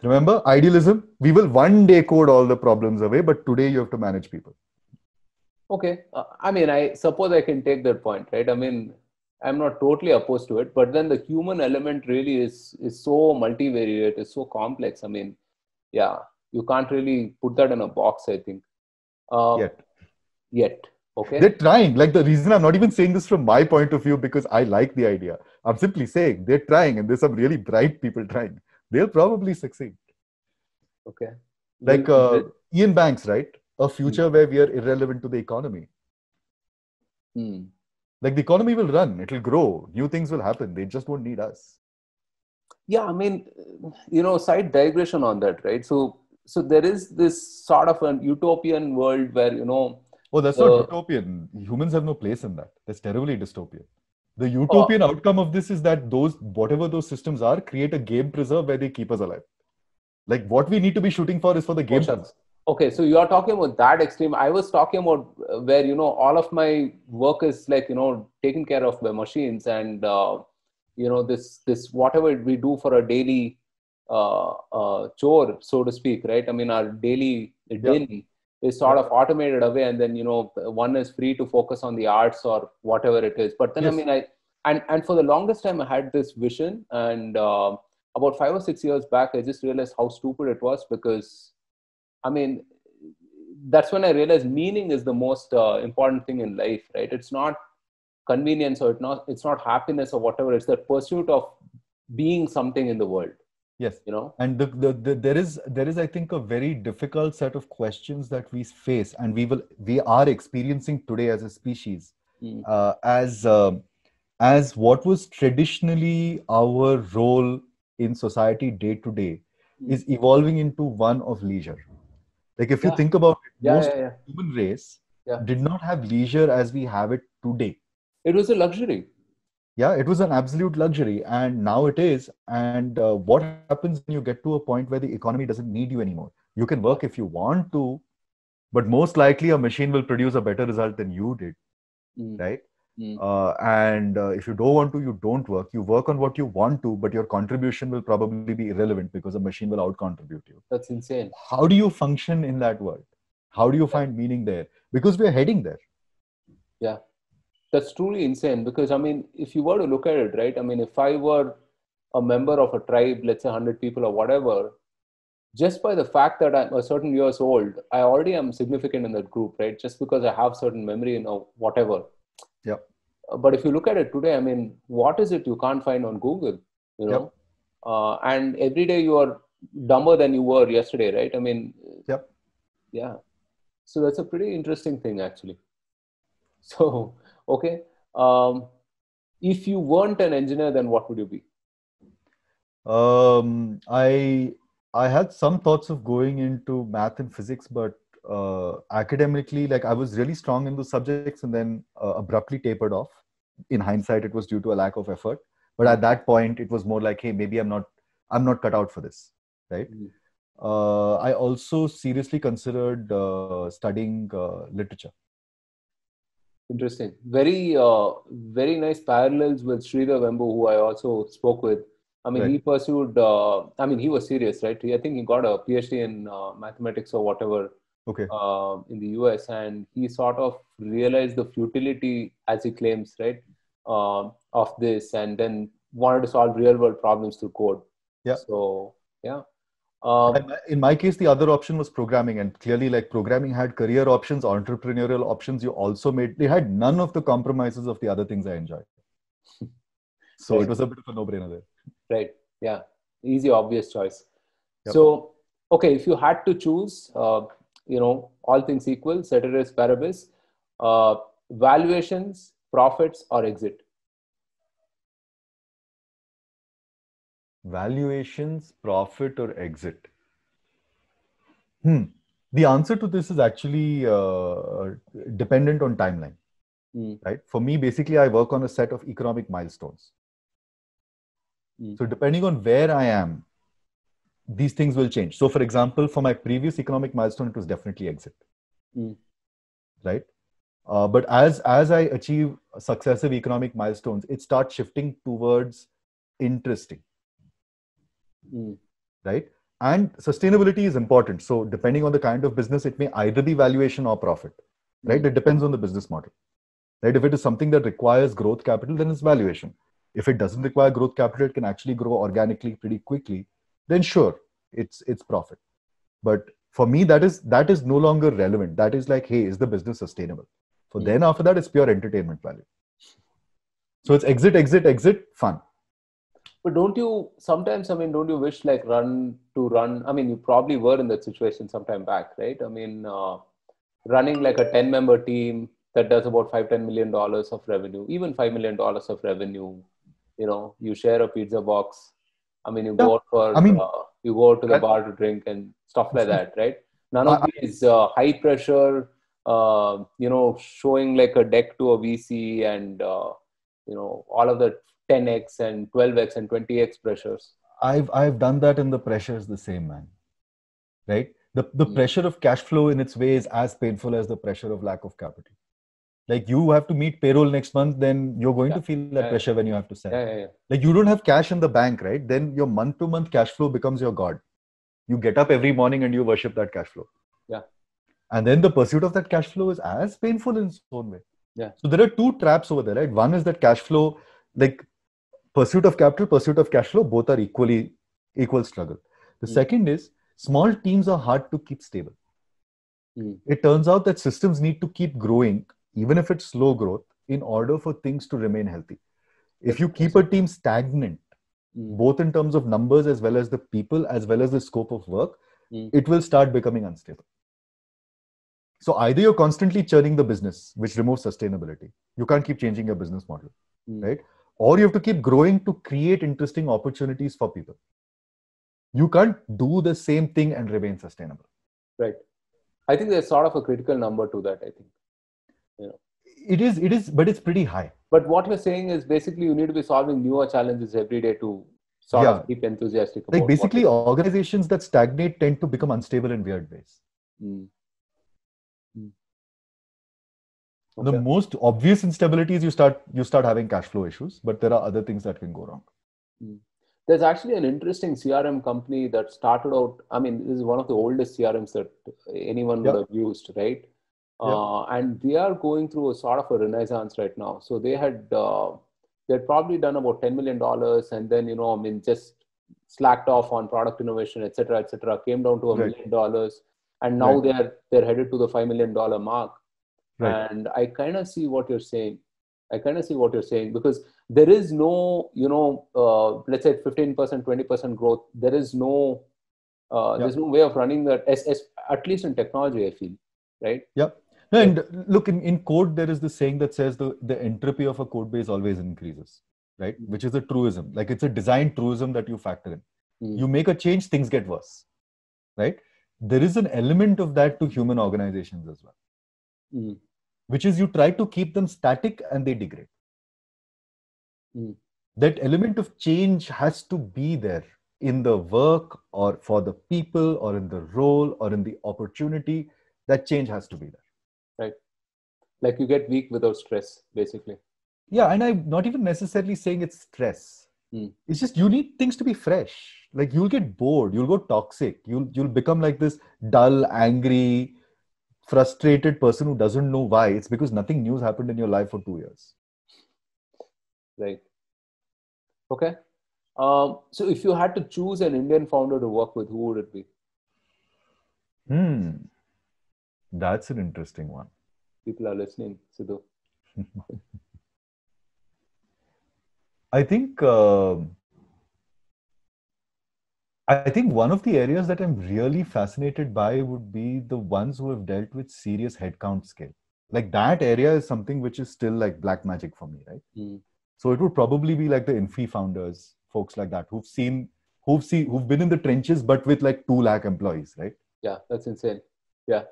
Remember, idealism, we will one day code all the problems away, but today you have to manage people. Okay. Uh, I mean, I suppose I can take that point, right? I mean, I'm not totally opposed to it, but then the human element really is is so multivariate, it's so complex. I mean, yeah, you can't really put that in a box. I think. Uh, yet. Yet. Okay. They're trying. Like the reason I'm not even saying this from my point of view because I like the idea. I'm simply saying they're trying, and there's some really bright people trying they'll probably succeed. Okay. Like uh, Ian Banks, right? A future mm. where we are irrelevant to the economy. Mm. Like the economy will run, it'll grow, new things will happen. They just won't need us. Yeah, I mean, you know, side digression on that, right? So, so there is this sort of an utopian world where you know. Oh, that's uh, not utopian. Humans have no place in that. That's terribly dystopian the oh. utopian oh. outcome of this is that those whatever those systems are create a game preserve where they keep us alive like what we need to be shooting for is for the game oh, okay so you are talking about that extreme i was talking about uh, where you know all of my work is like you know taken care of by machines and uh, you know this this whatever we do for a daily uh, uh, chore so to speak right i mean our daily yeah. Is sort of automated away and then you know one is free to focus on the arts or whatever it is but then yes. i mean i and and for the longest time i had this vision and uh, about five or six years back i just realized how stupid it was because i mean that's when i realized meaning is the most uh, important thing in life right it's not convenience or it's not it's not happiness or whatever it's the pursuit of being something in the world yes you know and the, the, the, there is there is i think a very difficult set of questions that we face and we will we are experiencing today as a species hmm. uh, as uh, as what was traditionally our role in society day to day hmm. is evolving into one of leisure like if yeah. you think about it yeah, most yeah, human race did not have leisure as we have it today it was a luxury yeah it was an absolute luxury and now it is and uh, what happens when you get to a point where the economy doesn't need you anymore you can work if you want to but most likely a machine will produce a better result than you did mm. right mm. Uh, and uh, if you don't want to you don't work you work on what you want to but your contribution will probably be irrelevant because a machine will out contribute you that's insane how do you function in that world how do you find meaning there because we're heading there yeah that's truly insane because i mean if you were to look at it right i mean if i were a member of a tribe let's say 100 people or whatever just by the fact that i'm a certain years old i already am significant in that group right just because i have certain memory and whatever yeah uh, but if you look at it today i mean what is it you can't find on google you know yep. uh, and every day you are dumber than you were yesterday right i mean yep yeah so that's a pretty interesting thing actually so okay um, if you weren't an engineer then what would you be um, i i had some thoughts of going into math and physics but uh, academically like i was really strong in those subjects and then uh, abruptly tapered off in hindsight it was due to a lack of effort but at that point it was more like hey maybe i'm not i'm not cut out for this right mm-hmm. uh, i also seriously considered uh, studying uh, literature Interesting. Very, uh, very nice parallels with Sridhar Vembu, who I also spoke with. I mean, right. he pursued. Uh, I mean, he was serious, right? He, I think he got a PhD in uh, mathematics or whatever. Okay. Uh, in the U.S., and he sort of realized the futility, as he claims, right, uh, of this, and then wanted to solve real-world problems through code. Yeah. So yeah, um, in my case, the other option was programming, and clearly, like programming had career options, entrepreneurial options. You also made they had none of the compromises of the other things I enjoyed. So right. it was a bit of a no-brainer there. Right. Yeah. Easy, obvious choice. Yep. So, okay, if you had to choose, uh, you know, all things equal, ceteris paribus, uh, valuations, profits, or exit. valuations, profit, or exit? Hmm. The answer to this is actually uh, dependent on timeline. Mm. Right. For me, basically, I work on a set of economic milestones. Mm. So depending on where I am, these things will change. So, for example, for my previous economic milestone, it was definitely exit. Mm. Right. Uh, but as as I achieve successive economic milestones, it starts shifting towards interesting. Mm. Right. And sustainability is important. So, depending on the kind of business, it may either be valuation or profit. Right. Mm. It depends on the business model. Right. If it is something that requires growth capital, then it's valuation. If it doesn't require growth capital, it can actually grow organically pretty quickly. Then sure, it's it's profit. But for me, that is that is no longer relevant. That is like, hey, is the business sustainable? So hmm. then after that, it's pure entertainment value. So it's exit, exit, exit, fun. But don't you sometimes? I mean, don't you wish like run to run? I mean, you probably were in that situation sometime back, right? I mean, uh, running like a ten-member team that does about five, ten million dollars of revenue, even five million dollars of revenue. You know, you share a pizza box. I mean, you yeah. go out for. I mean, uh, you go to the I, bar to drink and stuff like that, right? None of these uh, high pressure, uh, you know, showing like a deck to a VC and uh, you know all of that 10x and 12x and 20x pressures i've i've done that and the pressure is the same man right the, the hmm. pressure of cash flow in its way is as painful as the pressure of lack of capital like you have to meet payroll next month then you're going yeah. to feel that yeah, pressure yeah. when you have to sell like you don't have cash in the bank right then your month to month cash flow becomes your god you get up every morning and you worship that cash flow yeah and then the pursuit of that cash flow is as painful in its own way yeah so there are two traps over there right one is that cash flow like pursuit of capital, pursuit of cash flow, both are equally equal struggle. The mm. second is small teams are hard to keep stable. Mm. It turns out that systems need to keep growing, even if it's slow growth, in order for things to remain healthy. If you keep a team stagnant, mm. both in terms of numbers as well as the people, as well as the scope of work, hmm. it will start becoming unstable. So either you're constantly churning the business, which removes sustainability. You can't keep changing your business model, hmm. right? or you have to keep growing to create interesting opportunities for people you can't do the same thing and remain sustainable right i think there's sort of a critical number to that i think you know it is it is but it's pretty high but what you're saying is basically you need to be solving newer challenges every day to sort yeah. of keep enthusiastic like basically organizations that stagnate tend to become unstable in weird ways mm. Okay. The most obvious instability is you start you start having cash flow issues, but there are other things that can go wrong. Hmm. There's actually an interesting CRM company that started out. I mean, this is one of the oldest CRMs that anyone yeah. would have used, right? Yeah. Uh, and they are going through a sort of a renaissance right now. So they had uh, they had probably done about ten million dollars, and then you know, I mean, just slacked off on product innovation, etc., etc. came down to a right. million dollars, and now right. they're they're headed to the five million dollar mark. Right. And I kind of see what you're saying. I kind of see what you're saying because there is no, you know, uh, let's say 15%, 20% growth. There is no, uh, yep. there's no way of running that, as, as, at least in technology, I feel, right? Yep. And look, in, in code, there is this saying that says the, the entropy of a code base always increases, right? Mm. Which is a truism. Like it's a design truism that you factor in. Mm. You make a change, things get worse, right? There is an element of that to human organizations as well mm. which is you try to keep them static and they degrade. Mm. That element of change has to be there in the work or for the people or in the role or in the opportunity. That change has to be there. Right. Like you get weak without stress, basically. Yeah, and I'm not even necessarily saying it's stress. Mm. It's just you need things to be fresh. Like you'll get bored, you'll go toxic, you'll you'll become like this dull, angry, frustrated person who doesn't know why it's because nothing new's happened in your life for two years right okay um, so if you had to choose an indian founder to work with who would it be hmm that's an interesting one people are listening sidhu i think uh, I think one of the areas that I'm really fascinated by would be the ones who have dealt with serious headcount scale. Like that area is something which is still like black magic for me, right? Mm. So it would probably be like the Infi founders, folks like that who've seen, who've seen, who've been in the trenches, but with like two lakh employees, right? Yeah, that's insane. Yeah,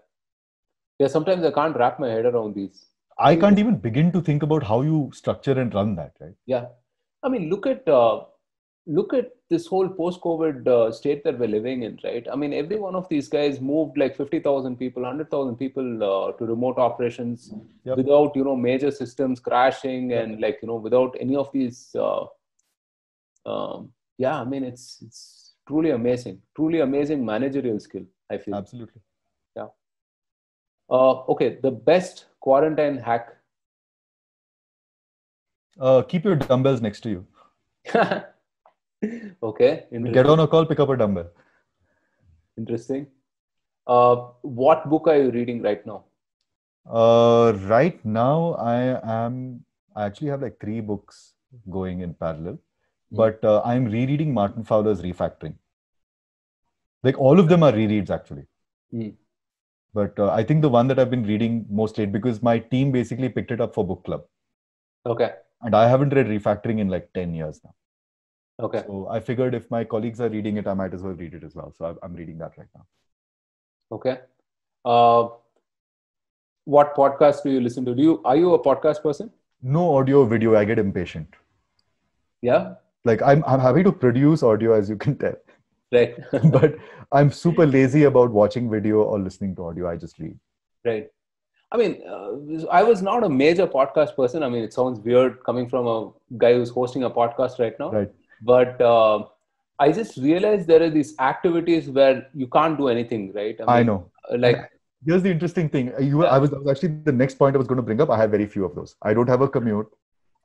yeah. Sometimes I can't wrap my head around these. I can't even begin to think about how you structure and run that, right? Yeah, I mean, look at. Uh look at this whole post-COVID uh, state that we're living in, right? I mean, every one of these guys moved like 50,000 people, 100,000 people uh, to remote operations yep. without, you know, major systems crashing yep. and like, you know, without any of these. Uh, um, yeah, I mean, it's, it's truly amazing, truly amazing managerial skill, I feel. Absolutely. Yeah. Uh, okay, the best quarantine hack. Uh, keep your dumbbells next to you. okay. Get on a call, pick up a dumbbell. Interesting. Uh, what book are you reading right now? Uh, right now, I am. I actually have like three books going in parallel, hmm. but uh, I'm rereading Martin Fowler's Refactoring. Like all of them are rereads actually. Mm. But uh, I think the one that I've been reading most late because my team basically picked it up for book club. Okay. And I haven't read Refactoring in like 10 years now. Okay. So I figured if my colleagues are reading it, I might as well read it as well. So I'm reading that right now. Okay. Uh, what podcast do you listen to? Do you are you a podcast person? No audio video. I get impatient. Yeah. Like I'm I'm happy to produce audio as you can tell. Right. but I'm super lazy about watching video or listening to audio. I just read. Right. I mean, uh, I was not a major podcast person. I mean, it sounds weird coming from a guy who's hosting a podcast right now. Right but uh, i just realized there are these activities where you can't do anything right i, mean, I know uh, like here's the interesting thing uh, you I was, I was actually the next point i was going to bring up i have very few of those i don't have a commute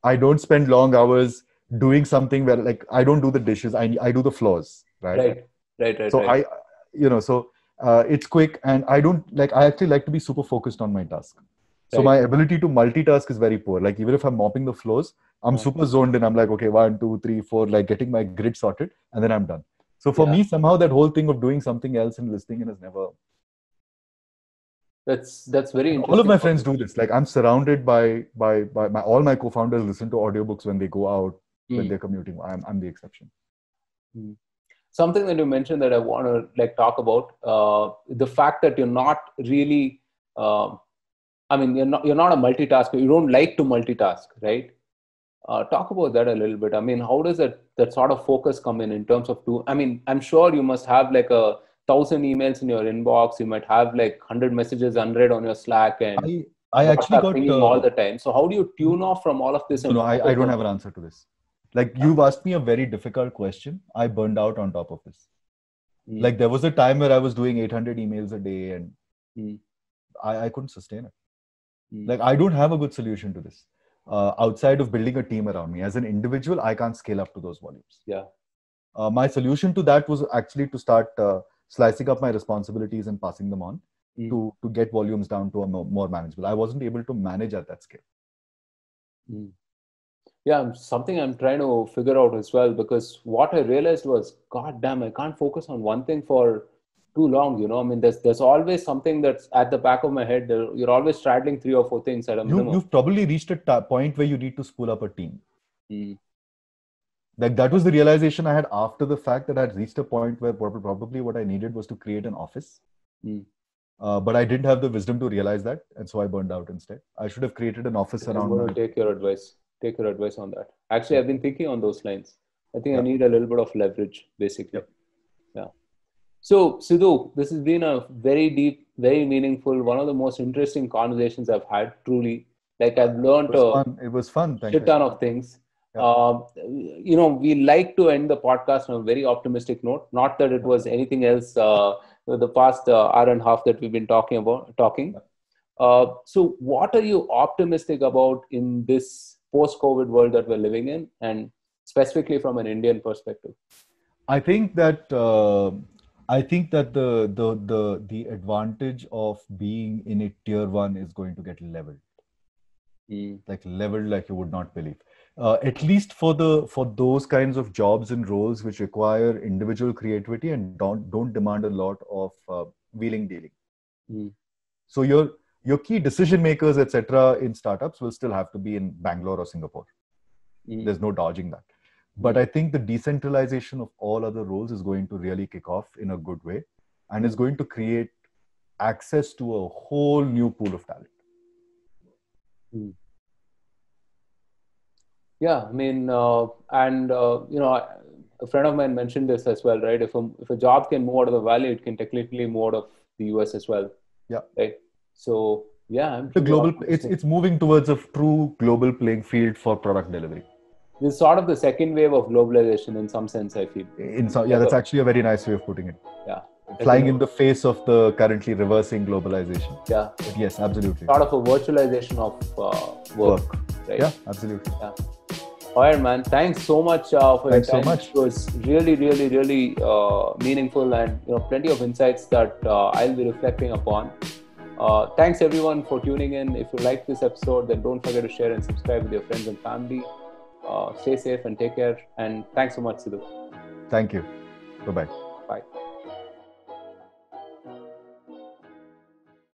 i don't spend long hours doing something where like i don't do the dishes i, I do the floors right right right, right so right. i you know so uh, it's quick and i don't like i actually like to be super focused on my task so right. my ability to multitask is very poor like even if i'm mopping the floors I'm yeah. super zoned in. I'm like, okay, one, two, three, four, like getting my grid sorted, and then I'm done. So for yeah. me, somehow that whole thing of doing something else and listening in has never. That's that's very interesting. All of my friends do this. Like I'm surrounded by by by my all my co-founders listen to audiobooks when they go out mm. when hmm. they're commuting. I'm I'm the exception. Mm. Something that you mentioned that I want to like talk about uh, the fact that you're not really. Uh, I mean, you're not you're not a multitasker. You don't like to multitask, right? Uh, talk about that a little bit. I mean, how does that that sort of focus come in in terms of two? I mean, I'm sure you must have like a thousand emails in your inbox. You might have like hundred messages unread on your Slack, and I, I actually got uh, all the time. So how do you tune off from all of this? No, I, I don't have an answer to this. Like you've asked me a very difficult question. I burned out on top of this. Mm. Like there was a time where I was doing 800 emails a day, and mm. I, I couldn't sustain it. Mm. Like I don't have a good solution to this uh, outside of building a team around me. As an individual, I can't scale up to those volumes. Yeah. Uh, my solution to that was actually to start uh, slicing up my responsibilities and passing them on mm. to to get volumes down to a more, more, manageable. I wasn't able to manage at that scale. Mm. Yeah, something I'm trying to figure out as well because what I realized was, God damn, I can't focus on one thing for too long you know i mean there's there's always something that's at the back of my head you're always straddling three or four things at a minimum you, have probably reached a point where you need to spool up a team mm. like that was the realization i had after the fact that i would reached a point where probably what i needed was to create an office mm. uh, but I didn't have the wisdom to realize that, and so I burned out instead. I should have created an office around. I'm going to take your advice. Take your advice on that. Actually, I've been thinking on those lines. I think yeah. I need a little bit of leverage, basically. Yeah so, Sidhu, this has been a very deep, very meaningful, one of the most interesting conversations I've had, truly. Like, I've learned it was a fun, it was fun, shit ton of things. Yeah. Uh, you know, we like to end the podcast on a very optimistic note. Not that it was anything else uh, the past uh, hour and a half that we've been talking about. Talking. Uh, so, what are you optimistic about in this post-COVID world that we're living in, and specifically from an Indian perspective? I think that uh, I think that the the the the advantage of being in a tier one is going to get leveled, mm. like leveled like you would not believe. Uh, at least for the for those kinds of jobs and roles which require individual creativity and don't don't demand a lot of uh, wheeling dealing. Mm. So your your key decision makers etc. in startups will still have to be in Bangalore or Singapore. Mm. There's no dodging that. But I think the decentralization of all other roles is going to really kick off in a good way and is going to create access to a whole new pool of talent. Hmm. Yeah, I mean, uh, and uh, you know, a friend of mine mentioned this as well, right? If a if a job can move out of the valley, it can technically move out of the US as well. Yeah. Right. So yeah, I'm the global. It's it's moving towards a true global playing field for product delivery this is sort of the second wave of globalization in some sense i feel in some yeah that's actually a very nice way of putting it yeah flying in the face of the currently reversing globalization yeah yes absolutely sort of a virtualization of uh, work, work. Right? yeah absolutely yeah all right man thanks so much uh, for thanks your time. so much it was really really really uh, meaningful and you know plenty of insights that uh, i'll be reflecting upon uh, thanks everyone for tuning in if you like this episode then don't forget to share and subscribe with your friends and family uh, stay safe and take care. And thanks so much, Sidhu. Thank you. Bye bye.